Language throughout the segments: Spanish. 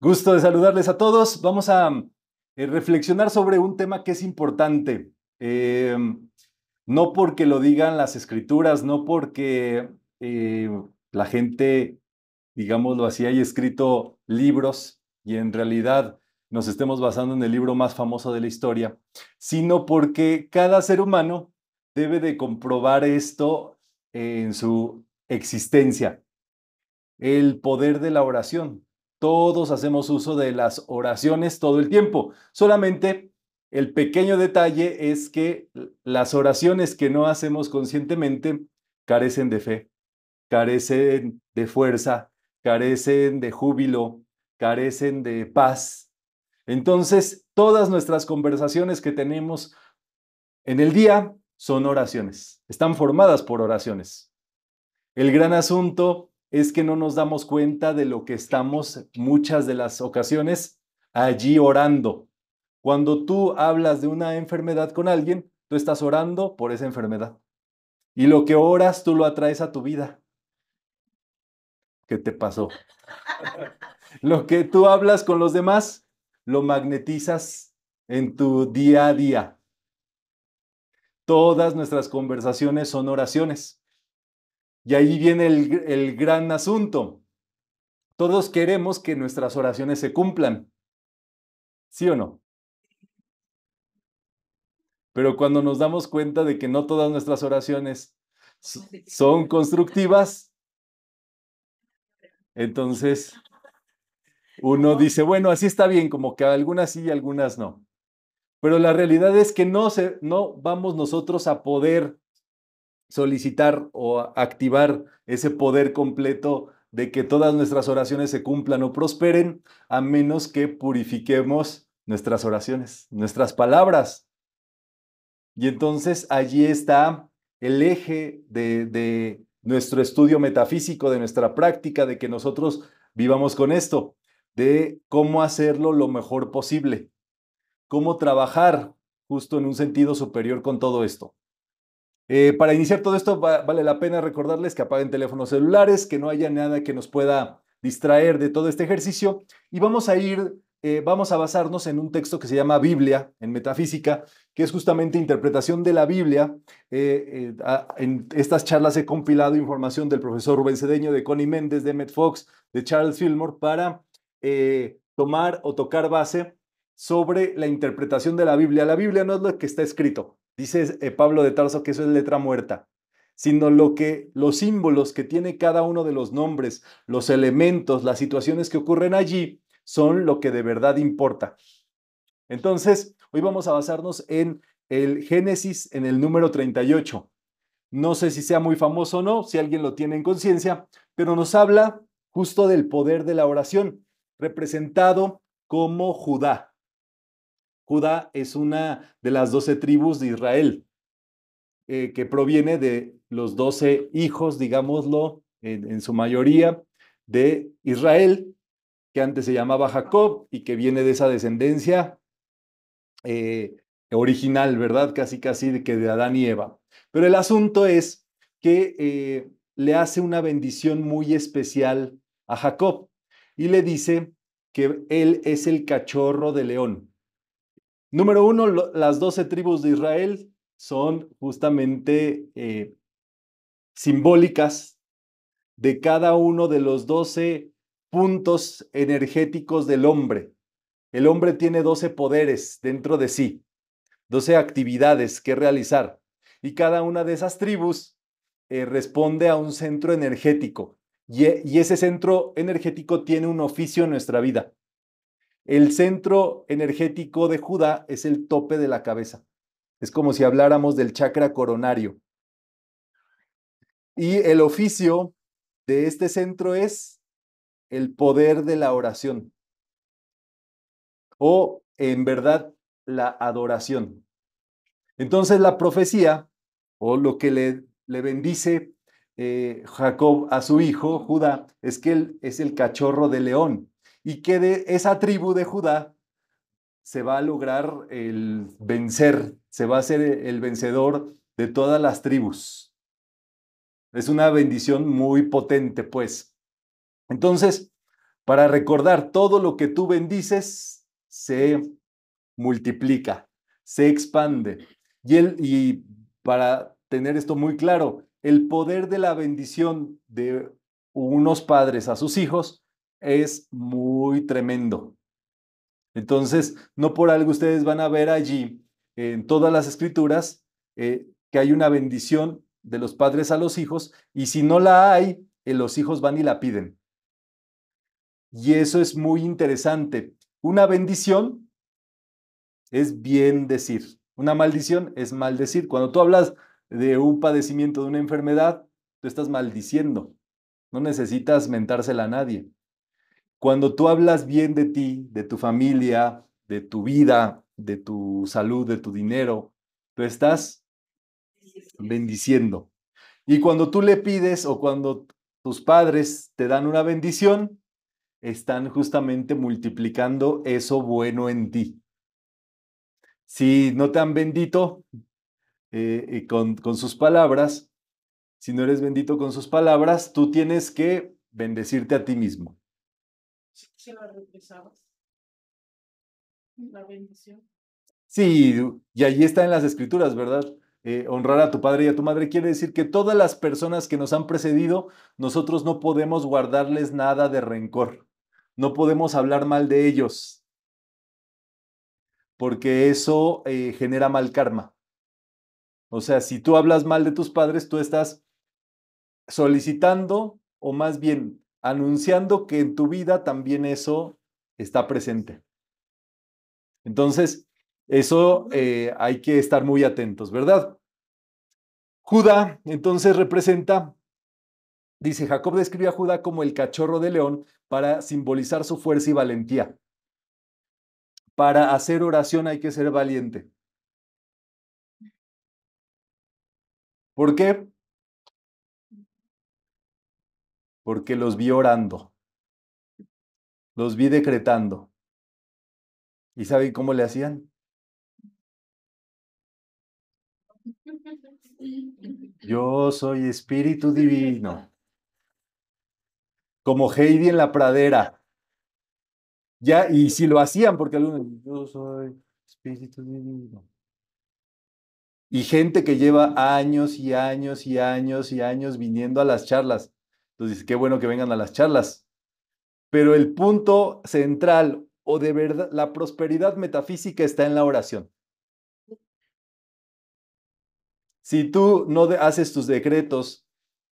Gusto de saludarles a todos. Vamos a eh, reflexionar sobre un tema que es importante. Em, no porque lo digan las escrituras, no porque eh, la gente, digámoslo así, haya escrito libros y en realidad nos estemos basando en el libro más famoso de la historia, sino porque cada ser humano debe de comprobar esto en su existencia. El poder de la oración, todos hacemos uso de las oraciones todo el tiempo. Solamente el pequeño detalle es que las oraciones que no hacemos conscientemente carecen de fe, carecen de fuerza, carecen de júbilo, carecen de paz. Entonces, todas nuestras conversaciones que tenemos en el día son oraciones, están formadas por oraciones. El gran asunto es que no nos damos cuenta de lo que estamos muchas de las ocasiones allí orando. Cuando tú hablas de una enfermedad con alguien, tú estás orando por esa enfermedad. Y lo que oras, tú lo atraes a tu vida. ¿Qué te pasó? lo que tú hablas con los demás, lo magnetizas en tu día a día. Todas nuestras conversaciones son oraciones. Y ahí viene el, gran asunto. Todos queremos que nuestras oraciones se cumplan. ¿Sí o no? Pero cuando nos damos cuenta de que no todas nuestras oraciones son constructivas, entonces uno dice, bueno, así está bien, como que algunas sí y algunas no. Pero la realidad es que no, se, no vamos nosotros a poder solicitar o activar ese poder completo de que todas nuestras oraciones se cumplan o prosperen, a menos que purifiquemos nuestras oraciones, nuestras palabras. Y entonces allí está el eje de, nuestro estudio metafísico, de nuestra práctica, de que nosotros vivamos con esto, de cómo hacerlo lo mejor posible, cómo trabajar justo en un sentido superior con todo esto. Eh, para iniciar todo esto, vale la pena recordarles que apaguen teléfonos celulares, que no haya nada que nos pueda distraer de todo este ejercicio. Y vamos a ir, eh, vamos a basarnos en un texto que se llama Biblia, en metafísica, que es justamente interpretación de la Biblia. Eh, en estas charlas he compilado información del profesor Rubén Cedeño, de Connie Méndez, de Emmett Fox, de Charles Fillmore, para tomar o tocar base sobre la interpretación de la Biblia. La Biblia no es lo que está escrito, Dice eh, Pablo de Tarso que eso es letra muerta, sino lo que los símbolos que tiene cada uno de los nombres, los elementos, las situaciones que ocurren allí son lo que de verdad importa. Entonces, hoy vamos a basarnos en el Génesis en el número 38. No sé si sea muy famoso o no, si alguien lo tiene en conciencia, pero nos habla justo del poder de la oración, representado como Judá. Judá es una de las doce tribus de Israel, eh, que proviene de los doce hijos, digámoslo, en, su mayoría, de Israel, que antes se llamaba Jacob y que viene de esa descendencia eh, original, ¿verdad? Casi, casi que de Adán y Eva. Pero el asunto es que eh, le hace una bendición muy especial a Jacob y le dice que él es el cachorro de león. Número uno, las doce tribus de Israel son justamente eh, simbólicas de cada uno de los doce puntos energéticos del hombre. El hombre tiene doce poderes dentro de sí, doce actividades que realizar y cada una de esas tribus eh, responde a un centro energético e, y ese centro energético tiene un oficio en nuestra vida. El centro energético de Judá es el tope de la cabeza. Es como si habláramos del chakra coronario. Y el oficio de este centro es el poder de la oración. O, en verdad, la adoración. Entonces, la profecía, o lo que le, bendice eh, Jacob a su hijo, Judá, es que él es el cachorro de león y que de esa tribu de Judá se va a lograr el vencer, se va a ser e-, el vencedor de todas las tribus. Es una bendición muy potente, pues. Entonces, para recordar todo lo que tú bendices, se multiplica, se expande. Y, y para tener esto muy claro, el poder de la bendición de unos padres a sus hijos es muy tremendo. Entonces, no por algo ustedes van a ver allí en todas las escrituras eh, que hay una bendición de los padres a los hijos y si no la hay, eh, los hijos van y la piden. Y eso es muy interesante. Una bendición es bien decir. Una maldición es maldecir. Cuando tú hablas de un padecimiento, de una enfermedad, tú estás maldiciendo. No necesitas mentársela a nadie. Cuando tú hablas bien de ti, de tu familia, de tu vida, de tu salud, de tu dinero, tú estás bendiciendo. Y cuando tú le pides o cuando tus padres te dan una bendición, están justamente multiplicando eso bueno en ti. Si no te han bendito eh, eh, con sus palabras, si no eres bendito con sus palabras, tú tienes que bendecirte a ti mismo se la regresabas. La bendición. Sí, y ahí está en las escrituras, ¿verdad? Eh, honrar a tu padre y a tu madre quiere decir que todas las personas que nos han precedido, nosotros no podemos guardarles nada de rencor, no podemos hablar mal de ellos, porque eso eh, genera mal karma. O sea, si tú hablas mal de tus padres, tú estás solicitando, o más bien anunciando que en tu vida también eso está presente. Entonces, eso eh, hay que estar muy atentos, ¿verdad? Judá entonces representa, dice Jacob describió a Judá como el cachorro de león para simbolizar su fuerza y valentía. Para hacer oración hay que ser valiente. ¿Por qué? porque los vi orando, los vi decretando. ¿Y saben cómo le hacían? Yo soy espíritu divino. Como Heidi en la pradera. Ya, y si lo hacían, porque algunos, yo soy espíritu divino. Y gente que lleva años y años y años y años viniendo a las charlas. Entonces, qué bueno que vengan a las charlas. Pero el punto central o de verdad, la prosperidad metafísica está en la oración. Si tú no haces tus decretos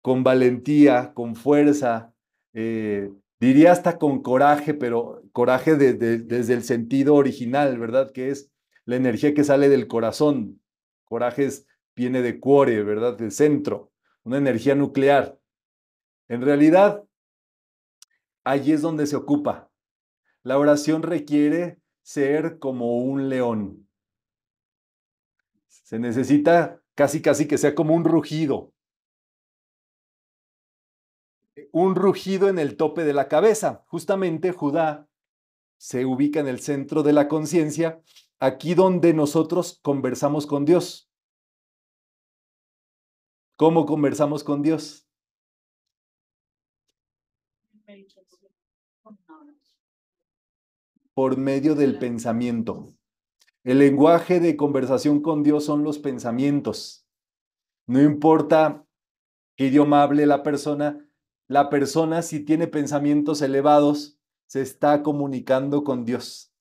con valentía, con fuerza, eh, diría hasta con coraje, pero coraje desde el sentido original, ¿verdad? Que es la energía que sale del corazón. Coraje viene de cuore, ¿verdad? Del centro, una energía nuclear. En realidad, allí es donde se ocupa. La oración requiere ser como un león. Se necesita casi, casi que sea como un rugido. Un rugido en el tope de la cabeza. Justamente Judá se ubica en el centro de la conciencia, aquí donde nosotros conversamos con Dios. ¿Cómo conversamos con Dios? por medio del pensamiento. El lenguaje de conversación con Dios son los pensamientos. No importa qué idioma hable la persona, la persona si tiene pensamientos elevados se está comunicando con Dios.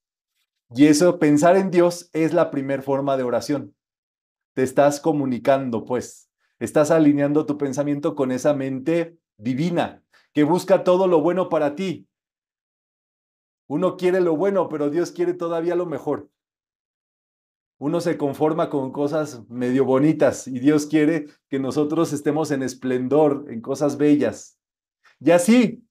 Y eso, pensar en Dios es la primera forma de oración. Te estás comunicando, pues. Estás alineando tu pensamiento con esa mente divina que busca todo lo bueno para ti, uno quiere lo bueno, pero Dios quiere todavía lo mejor. Uno se conforma con cosas medio bonitas y Dios quiere que nosotros estemos en esplendor, en cosas bellas. Y así,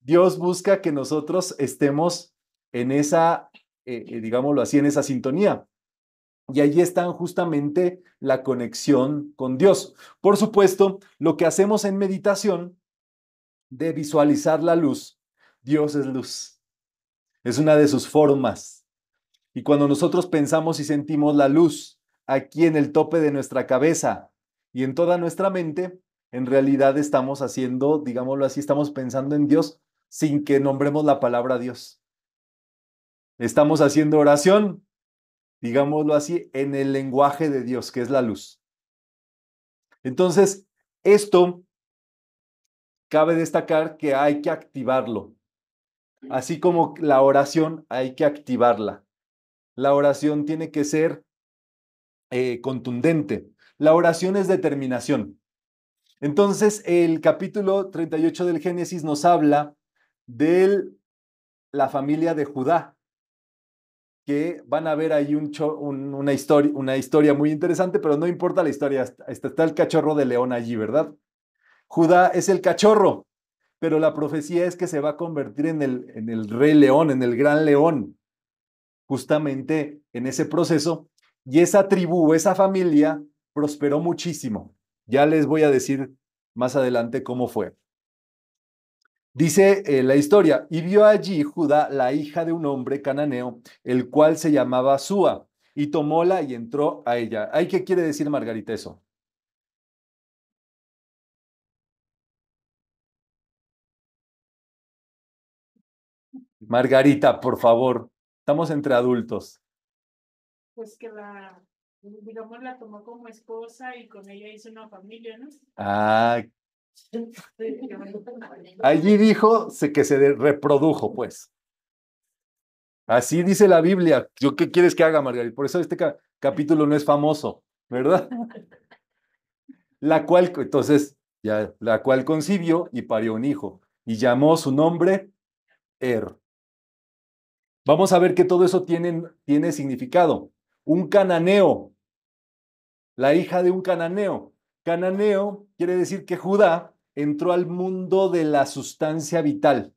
Dios busca que nosotros estemos en esa, eh, eh, digámoslo así, en esa sintonía. Y allí está justamente la conexión con Dios. Por supuesto, lo que hacemos en meditación de visualizar la luz, Dios es luz. Es una de sus formas. Y cuando nosotros pensamos y sentimos la luz aquí en el tope de nuestra cabeza y en toda nuestra mente, en realidad estamos haciendo, digámoslo así, estamos pensando en Dios sin que nombremos la palabra Dios. Estamos haciendo oración, digámoslo así, en el lenguaje de Dios, que es la luz. Entonces, esto cabe destacar que hay que activarlo. Así como la oración hay que activarla. La oración tiene que ser eh, contundente. La oración es determinación. Entonces, el capítulo 38 del Génesis nos habla de la familia de Judá, que van a ver ahí una, historia, una historia muy interesante, pero no importa la historia, está el cachorro de león allí, ¿verdad? Judá es el cachorro pero la profecía es que se va a convertir en el, en el rey león, en el gran león, justamente en ese proceso. Y esa tribu, esa familia, prosperó muchísimo. Ya les voy a decir más adelante cómo fue. Dice eh, la historia, y vio allí Judá la hija de un hombre cananeo, el cual se llamaba Sua y tomóla y entró a ella. qué quiere decir Margarita eso? Margarita, por favor, estamos entre adultos. Pues que la, digamos, la tomó como esposa y con ella hizo una familia, ¿no? Ah. Allí dijo que se reprodujo, pues. Así dice la Biblia. ¿Yo qué quieres que haga, Margarita? Por eso este capítulo no es famoso, ¿verdad? La cual, entonces, ya, la cual concibió y parió un hijo y llamó su nombre Er. Vamos a ver que todo eso tiene, tiene significado. Un cananeo, la hija de un cananeo. Cananeo quiere decir que Judá entró al mundo de la sustancia vital.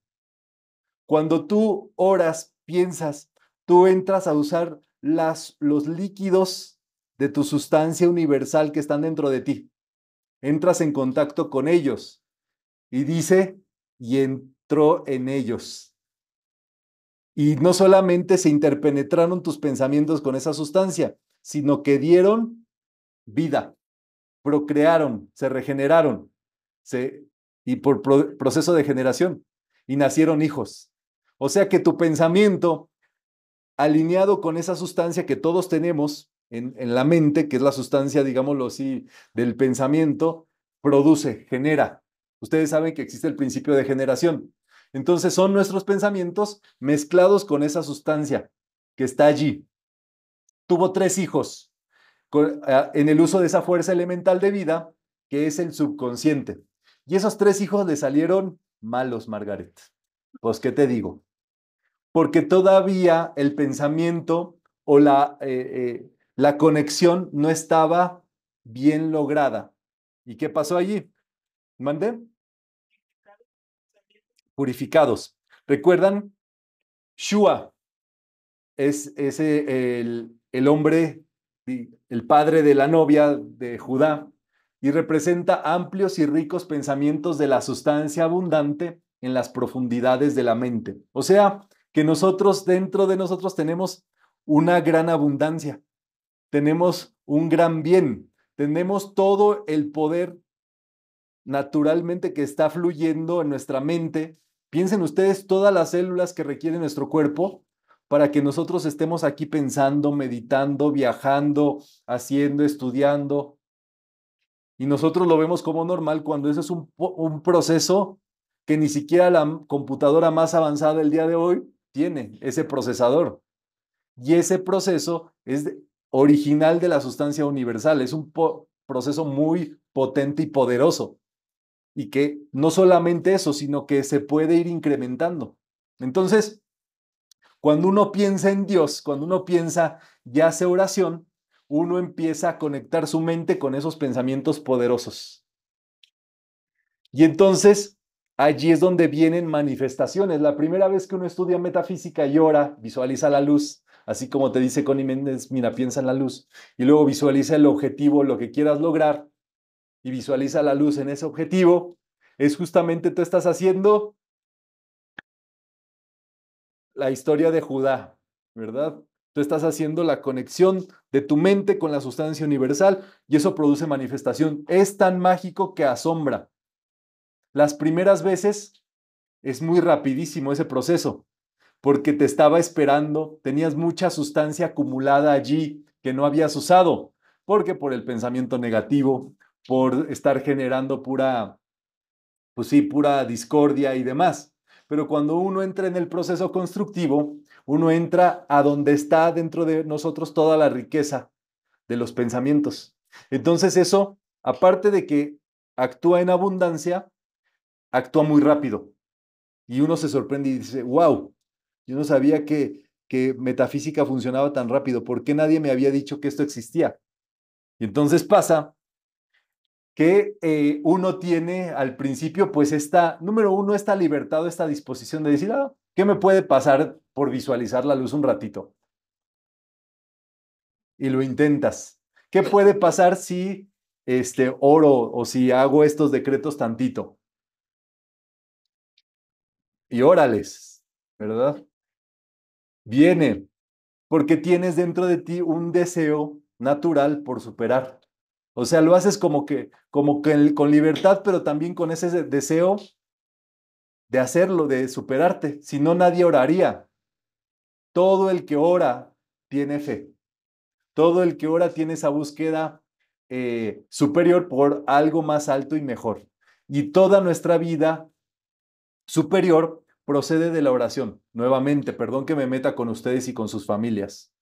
Cuando tú oras, piensas, tú entras a usar las, los líquidos de tu sustancia universal que están dentro de ti. Entras en contacto con ellos. Y dice, y entró en ellos. Y no solamente se interpenetraron tus pensamientos con esa sustancia, sino que dieron vida, procrearon, se regeneraron, se, y por proceso de generación, y nacieron hijos. O sea que tu pensamiento, alineado con esa sustancia que todos tenemos en, en la mente, que es la sustancia, digámoslo así, del pensamiento, produce, genera. Ustedes saben que existe el principio de generación. Entonces son nuestros pensamientos mezclados con esa sustancia que está allí. Tuvo tres hijos ah, en el uso de esa fuerza elemental de vida, que es el subconsciente. Y esos tres hijos le salieron malos, Margaret. Pues, ¿qué te digo? Porque todavía el pensamiento o la, eh, eh, la conexión no estaba bien lograda. ¿Y qué pasó allí? ¿Mandé? purificados. ¿Recuerdan? Shua es, ese el, el hombre, el padre de la novia de Judá, y representa amplios y ricos pensamientos de la sustancia abundante en las profundidades de la mente. O sea, que nosotros dentro de nosotros tenemos una gran abundancia, tenemos un gran bien, tenemos todo el poder naturalmente que está fluyendo en nuestra mente Piensen ustedes todas las células que requiere nuestro cuerpo para que nosotros estemos aquí pensando, meditando, viajando, haciendo, estudiando. Y nosotros lo vemos como normal cuando eso es un, proceso que ni siquiera la computadora más avanzada del día de hoy tiene, ese procesador. Y ese proceso es original de la sustancia universal, es un proceso muy potente y poderoso y que no solamente eso, sino que se puede ir incrementando. Entonces, cuando uno piensa en Dios, cuando uno piensa y hace oración, uno empieza a conectar su mente con esos pensamientos poderosos. Y entonces, allí es donde vienen manifestaciones. La primera vez que uno estudia metafísica y ora, visualiza la luz, así como te dice Connie Méndez, mira, piensa en la luz, y luego visualiza el objetivo, lo que quieras lograr, y visualiza la luz en ese objetivo, es justamente tú estás haciendo la historia de Judá, ¿verdad? Tú estás haciendo la conexión de tu mente con la sustancia universal y eso produce manifestación. Es tan mágico que asombra. Las primeras veces es muy rapidísimo ese proceso, porque te estaba esperando, tenías mucha sustancia acumulada allí que no habías usado, porque por el pensamiento negativo, por estar generando pura, pues sí, pura discordia y demás. Pero cuando uno entra en el proceso constructivo, uno entra a donde está dentro de nosotros toda la riqueza de los pensamientos. Entonces eso, aparte de que actúa en abundancia, actúa muy rápido. Y uno se sorprende y dice, wow, yo no sabía que, que metafísica funcionaba tan rápido, ¿por qué nadie me había dicho que esto existía? Y entonces pasa que eh, uno tiene al principio, pues esta, número uno, esta libertad, esta disposición de decir, ah, ¿qué me puede pasar por visualizar la luz un ratito? Y lo intentas. ¿Qué puede pasar si este, oro o si hago estos decretos tantito? Y órales, ¿verdad? Viene, porque tienes dentro de ti un deseo natural por superar. O sea, lo haces como que, como que con libertad, pero también con ese deseo de hacerlo, de superarte. Si no, nadie oraría. Todo el que ora tiene fe. Todo el que ora tiene esa búsqueda eh, superior por algo más alto y mejor. Y toda nuestra vida superior procede de la oración. Nuevamente, perdón que me meta con ustedes y con sus familias.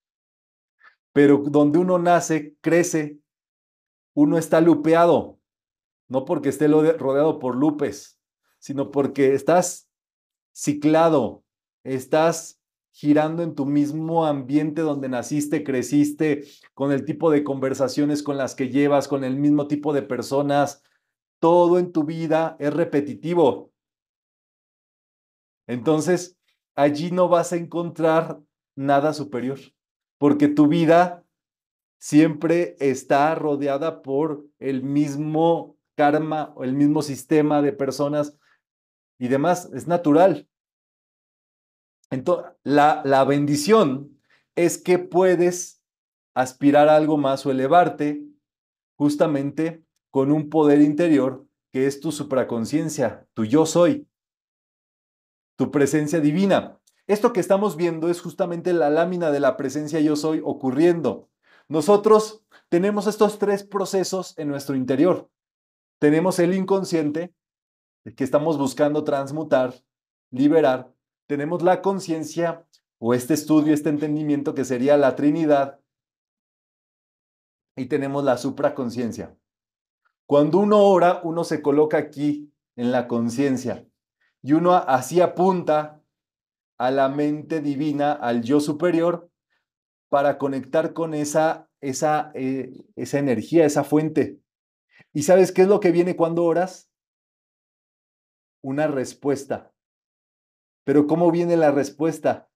Pero donde uno nace, crece uno está lupeado, no porque esté rodeado por lupes, sino porque estás ciclado, estás girando en tu mismo ambiente donde naciste, creciste, con el tipo de conversaciones con las que llevas, con el mismo tipo de personas. Todo en tu vida es repetitivo. Entonces, allí no vas a encontrar nada superior, porque tu vida siempre está rodeada por el mismo karma o el mismo sistema de personas y demás. Es natural. Entonces, la, la bendición es que puedes aspirar a algo más o elevarte justamente con un poder interior que es tu supraconciencia, tu yo soy, tu presencia divina. Esto que estamos viendo es justamente la lámina de la presencia yo soy ocurriendo. Nosotros tenemos estos tres procesos en nuestro interior. Tenemos el inconsciente, que estamos buscando transmutar, liberar. Tenemos la conciencia o este estudio, este entendimiento que sería la Trinidad. Y tenemos la supraconciencia. Cuando uno ora, uno se coloca aquí en la conciencia y uno así apunta a la mente divina, al yo superior, para conectar con esa, esa, eh, esa energía, esa fuente. ¿Y sabes qué es lo que viene cuando oras? Una respuesta. Pero ¿cómo viene la respuesta?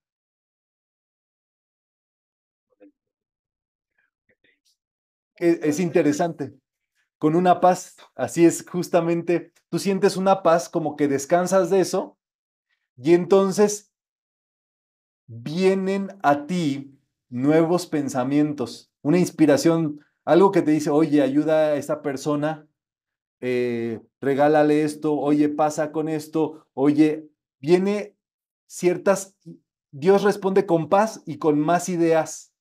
E, es interesante. Con una paz, así es justamente, tú sientes una paz como que descansas de eso y entonces vienen a ti nuevos pensamientos, una inspiración, algo que te dice, oye, ayuda a esta persona, eh, regálale esto, oye, pasa con esto, oye, viene ciertas, Dios responde con paz y con más ideas,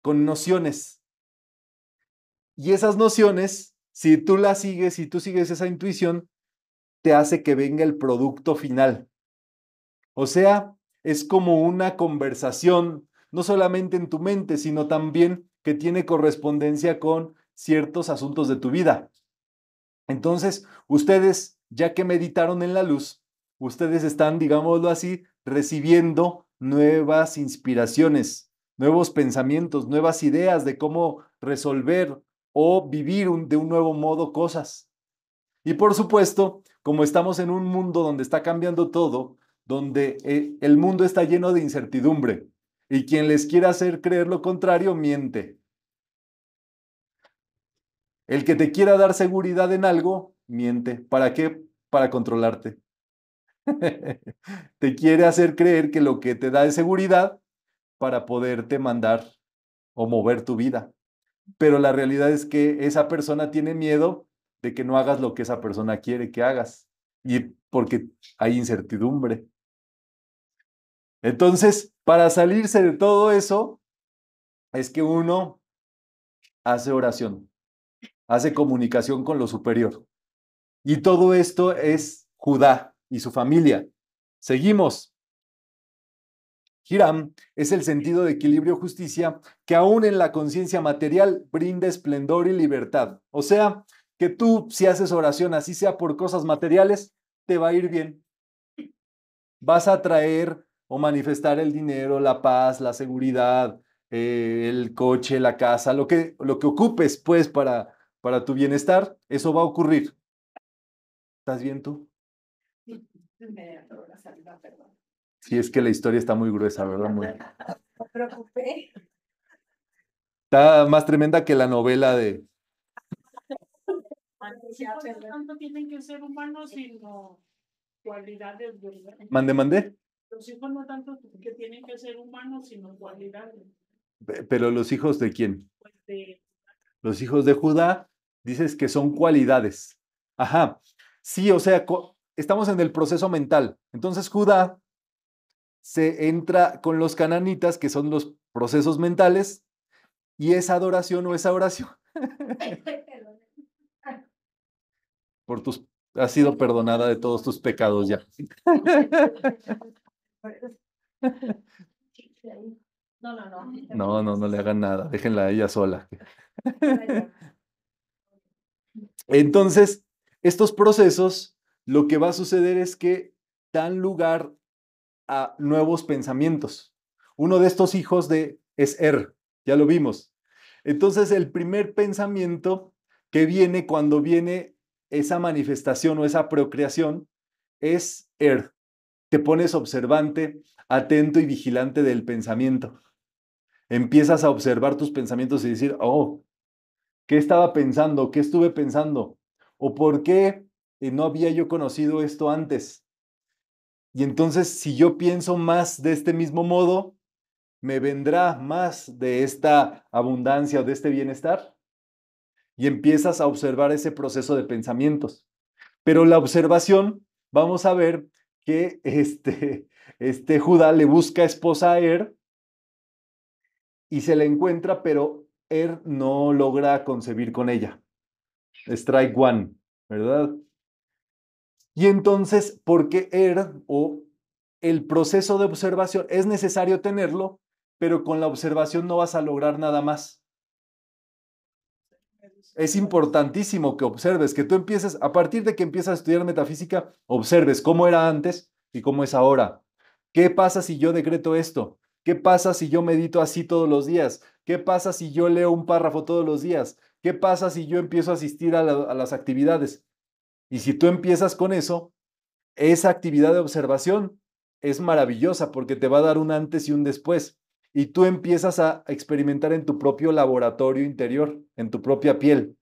con nociones. Y esas nociones, si tú las sigues, si tú sigues esa intuición, te hace que venga el producto final. O sea, es como una conversación no solamente en tu mente, sino también que tiene correspondencia con ciertos asuntos de tu vida. Entonces, ustedes, ya que meditaron en la luz, ustedes están, digámoslo así, recibiendo nuevas inspiraciones, nuevos pensamientos, nuevas ideas de cómo resolver o vivir de un nuevo modo cosas. Y por supuesto, como estamos en un mundo donde está cambiando todo, donde eh, el mundo está lleno de incertidumbre, y quien les quiera hacer creer lo contrario, miente. El que te quiera dar seguridad en algo, miente. ¿Para qué? Para controlarte. te quiere hacer creer que lo que te da es seguridad para poderte mandar o mover tu vida. Pero la realidad es que esa persona tiene miedo de que no hagas lo que esa persona quiere que hagas. Y porque hay incertidumbre. Entonces, para salirse de todo eso, es que uno hace oración, hace comunicación con lo superior. Y todo esto es Judá y su familia. Seguimos. Hiram es el sentido de equilibrio justicia que aún en la conciencia material brinda esplendor y libertad. O sea, que tú si haces oración, así sea por cosas materiales, te va a ir bien. Vas a traer o manifestar el dinero, la paz, la seguridad, eh, el coche, la casa, lo que, lo que ocupes pues para, para tu bienestar, eso va a ocurrir. ¿Estás bien tú? Sí, es que la historia está muy gruesa, ¿verdad? Muy... preocupé. Está más tremenda que la novela de... ¿Cuánto tienen que ser humanos sino cualidades? Mande, mande. Los hijos no tanto que tienen que ser humanos, sino cualidades. Pero los hijos de quién? Pues los hijos de Judá, dices que son cualidades. Ajá. Sí, o sea, estamos en el proceso mental. Entonces Judá se entra con los cananitas, que son los procesos mentales, y esa adoración o esa oración. Por tus, has sido perdonada de todos tus pecados ya. No, no, no. le hagan nada. Déjenla a ella sola. Entonces, estos procesos, lo que va a suceder es que dan lugar a nuevos pensamientos. Uno de estos hijos de es Er, ya lo vimos. Entonces, el primer pensamiento que viene cuando viene esa manifestación o esa procreación es Er te pones observante, atento y vigilante del pensamiento. Empiezas a observar tus pensamientos y decir, oh, ¿qué estaba pensando? ¿Qué estuve pensando? ¿O por qué eh, no había yo conocido esto antes? Y entonces, si yo pienso más de este mismo modo, ¿me vendrá más de esta abundancia o de este bienestar? Y empiezas a observar ese proceso de pensamientos. Pero la observación, vamos a ver que este, este Judá le busca esposa a Er y se la encuentra, pero Er no logra concebir con ella. Strike one, ¿verdad? Y entonces, ¿por qué Er o el proceso de observación es necesario tenerlo, pero con la observación no vas a lograr nada más es importantísimo que observes, que tú empieces, a partir de que empiezas a estudiar metafísica, observes cómo era antes y cómo es ahora. ¿Qué pasa si yo decreto esto? ¿Qué pasa si yo medito así todos los días? ¿Qué pasa si yo leo un párrafo todos los días? ¿Qué pasa si yo empiezo a asistir a, las actividades? Y si tú empiezas con eso, esa actividad de observación es maravillosa porque te va a dar un antes y un después y tú empiezas a experimentar en tu propio laboratorio interior, en tu propia piel.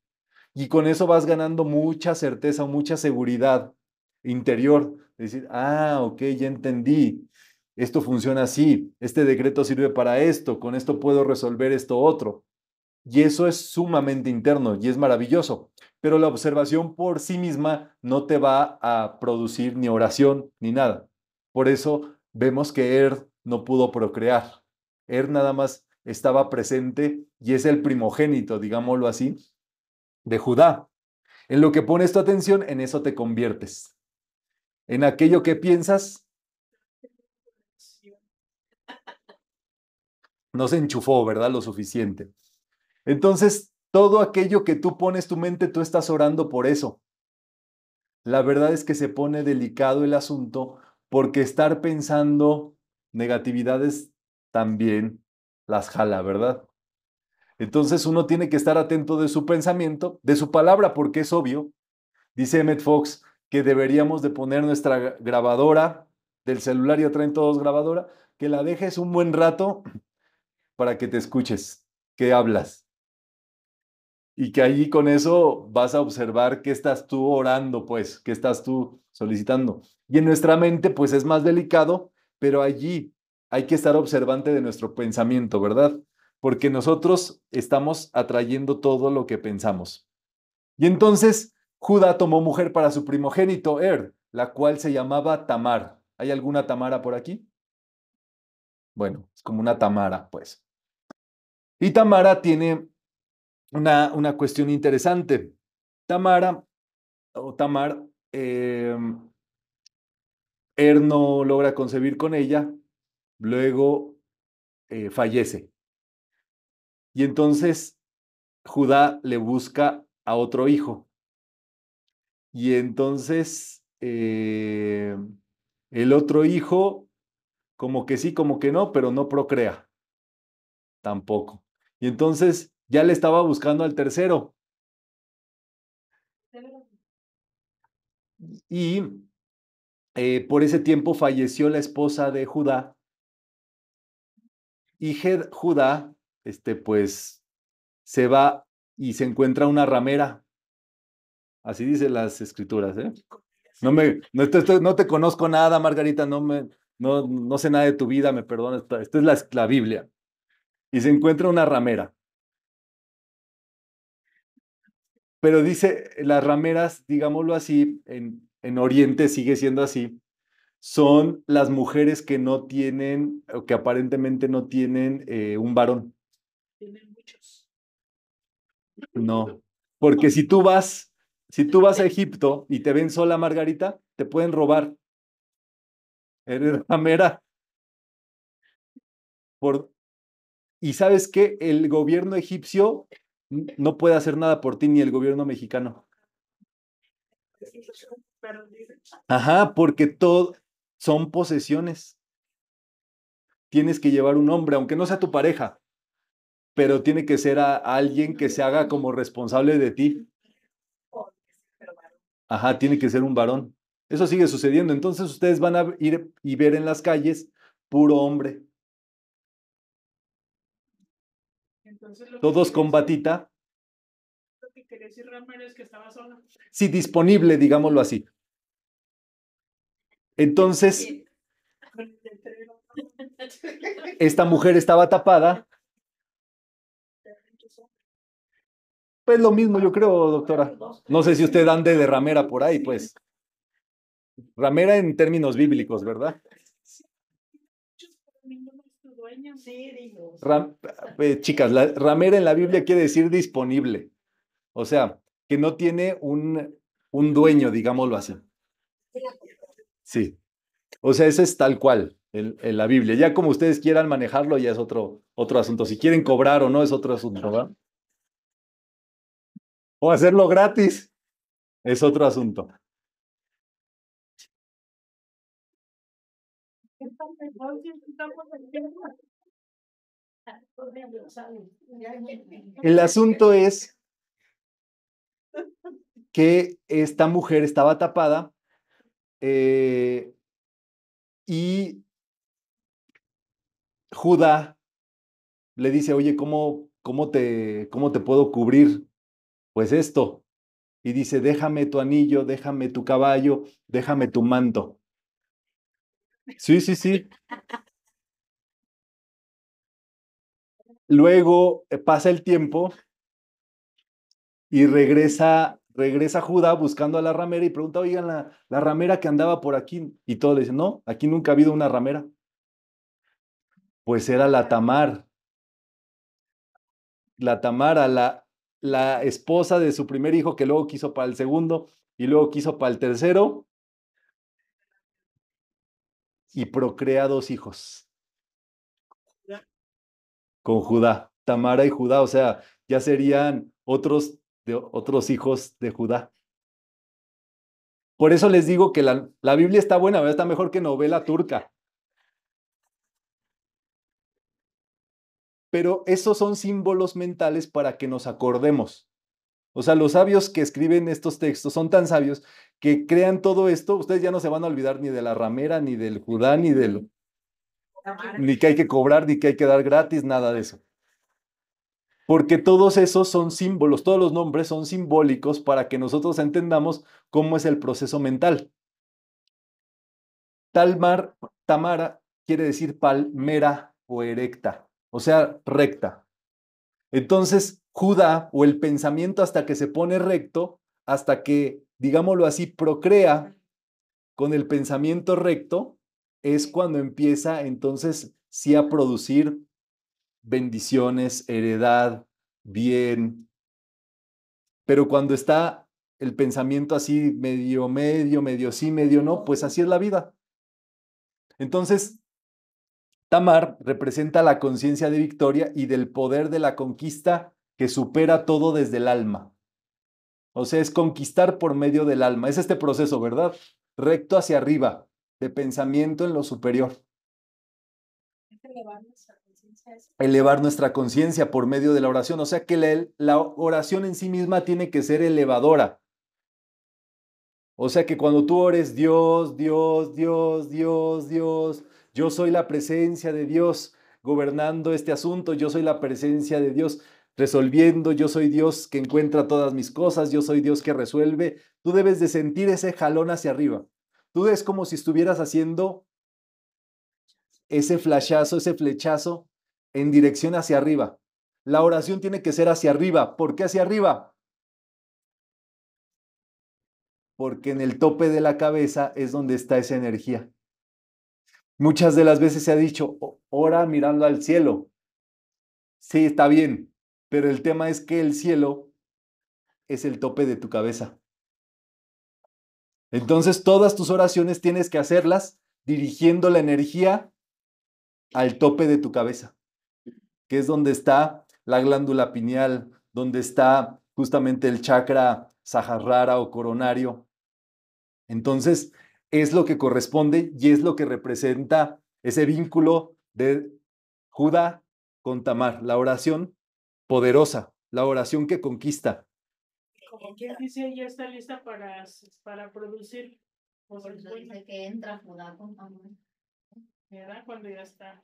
Y con eso vas ganando mucha certeza, mucha seguridad interior. Decir, ah, ok, ya entendí. Esto funciona así. Este decreto sirve para esto. Con esto puedo resolver esto otro. Y eso es sumamente interno y es maravilloso. Pero la observación por sí misma no te va a producir ni oración ni nada. Por eso vemos que Er no pudo procrear él nada más estaba presente y es el primogénito, digámoslo así, de Judá. En lo que pones tu atención, en eso te conviertes. En aquello que piensas, no se enchufó, ¿verdad? Lo suficiente. Entonces, todo aquello que tú pones tu mente, tú estás orando por eso. La verdad es que se pone delicado el asunto porque estar pensando negatividades también las jala, ¿verdad? Entonces uno tiene que estar atento de su pensamiento, de su palabra, porque es obvio, dice Emmet Fox, que deberíamos de poner nuestra grabadora del celular, y traen todos grabadora, que la dejes un buen rato para que te escuches, que hablas. Y que allí con eso vas a observar qué estás tú orando, pues, qué estás tú solicitando. Y en nuestra mente, pues es más delicado, pero allí hay que estar observante de nuestro pensamiento, ¿verdad? Porque nosotros estamos atrayendo todo lo que pensamos. Y entonces Judá tomó mujer para su primogénito Er, la cual se llamaba Tamar. ¿Hay alguna Tamara por aquí? Bueno, es como una Tamara, pues. Y Tamara tiene una, una cuestión interesante. Tamara, o Tamar, em, Er no logra concebir con ella, luego eh, fallece. Y entonces Judá le busca a otro hijo. Y entonces eh, el otro hijo, como que sí, como que no, pero no procrea tampoco. Y entonces ya le estaba buscando al tercero. Y eh, por ese tiempo falleció la esposa de Judá y Judá, este, pues, se va y se encuentra una ramera. Así dicen las escrituras, ¿eh? No, me, no, te, conozco nada, Margarita, no, me, no, no sé nada de tu vida, me perdonas. Esto es la, Biblia. Y se encuentra una ramera. Pero dice, las rameras, digámoslo así, en, en Oriente sigue siendo así, son las mujeres que no tienen, o que aparentemente no tienen eh, un varón. Tienen muchos. No, porque si tú vas, si tú vas a Egipto y te ven sola Margarita, te pueden robar. Eres ramera. Por... Y sabes que el gobierno egipcio no puede hacer nada por ti, ni el gobierno mexicano. Ajá, porque todo, son posesiones. Tienes que llevar un hombre, aunque no sea tu pareja, pero tiene que ser a, alguien que se haga como responsable de ti. Ajá, tiene que ser un varón. Eso sigue sucediendo. Entonces ustedes van a ir y ver en las calles puro hombre. Todos con batita. Lo decir, es que estaba Sí, disponible, digámoslo así. Entonces, esta mujer estaba tapada. Pues lo mismo, yo creo, doctora. No sé si usted ande de ramera por ahí, pues. Ramera en términos bíblicos, ¿verdad? Sí, eh, chicas, ramera en la Biblia quiere decir disponible. O sea, que no tiene un, un dueño, digámoslo así. Sí. O sea, ese es tal cual en, la Biblia. Ya como ustedes quieran manejarlo, ya es otro, otro asunto. Si quieren cobrar o no, es otro asunto, ¿verdad? O hacerlo gratis, es otro asunto. El asunto es que esta mujer estaba tapada eh, y Judá le dice, oye, ¿cómo, cómo, te, ¿cómo te puedo cubrir? Pues esto. Y dice, déjame tu anillo, déjame tu caballo, déjame tu manto. Sí, sí, sí. Luego eh, pasa el tiempo y regresa regresa Judá buscando a la ramera y pregunta, oigan, la, ramera que andaba por aquí. Y todos le dicen, no, aquí nunca ha habido una ramera. Pues era la Tamar. La Tamara, la, la esposa de su primer hijo que luego quiso para el segundo y luego quiso para el tercero. Y procrea dos hijos. Con Judá. Tamara y Judá, o sea, ya serían otros de otros hijos de Judá. Por eso les digo que la, la Biblia está buena, está mejor que novela turca. Pero esos son símbolos mentales para que nos acordemos. O sea, los sabios que escriben estos textos son tan sabios que crean todo esto, ustedes ya no se van a olvidar ni de la ramera, ni del Judá, ni del... Ni que hay que cobrar, ni que hay que dar gratis, nada de eso porque todos esos son símbolos, todos los nombres son simbólicos para que nosotros entendamos cómo es el proceso mental. Talmar, Tamara quiere decir palmera o erecta, o sea, recta. Entonces, Judá o el pensamiento hasta que se pone recto, hasta que, digámoslo así, procrea con el pensamiento recto, es cuando empieza entonces sí a producir bendiciones, heredad, bien. Pero cuando está el pensamiento así medio, medio, medio sí, medio no, pues así es la vida. Entonces, Tamar representa la conciencia de victoria y del poder de la conquista que supera todo desde el alma. O sea, es conquistar por medio del alma. Es este proceso, ¿verdad? Recto hacia arriba, de pensamiento en lo superior elevar nuestra conciencia por medio de la oración. O sea que la, oración en sí misma tiene que ser elevadora. O sea que cuando tú ores Dios, Dios, Dios, Dios, Dios, yo soy la presencia de Dios gobernando este asunto, yo soy la presencia de Dios resolviendo, yo soy Dios que encuentra todas mis cosas, yo soy Dios que resuelve, tú debes de sentir ese jalón hacia arriba. Tú es como si estuvieras haciendo ese flashazo, ese flechazo en dirección hacia arriba. La oración tiene que ser hacia arriba. ¿Por qué hacia arriba? Porque en el tope de la cabeza es donde está esa energía. Muchas de las veces se ha dicho, ora mirando al cielo. Sí, está bien, pero el tema es que el cielo es el tope de tu cabeza. Entonces, todas tus oraciones tienes que hacerlas dirigiendo la energía al tope de tu cabeza que es donde está la glándula pineal, donde está justamente el chakra saharrara o coronario. Entonces, es lo que corresponde y es lo que representa ese vínculo de Judá con Tamar, la oración poderosa, la oración que conquista. Como quien dice, ya está lista para, para producir. Pues dice que entra Judá con Tamar. ¿Verdad? Cuando ya está.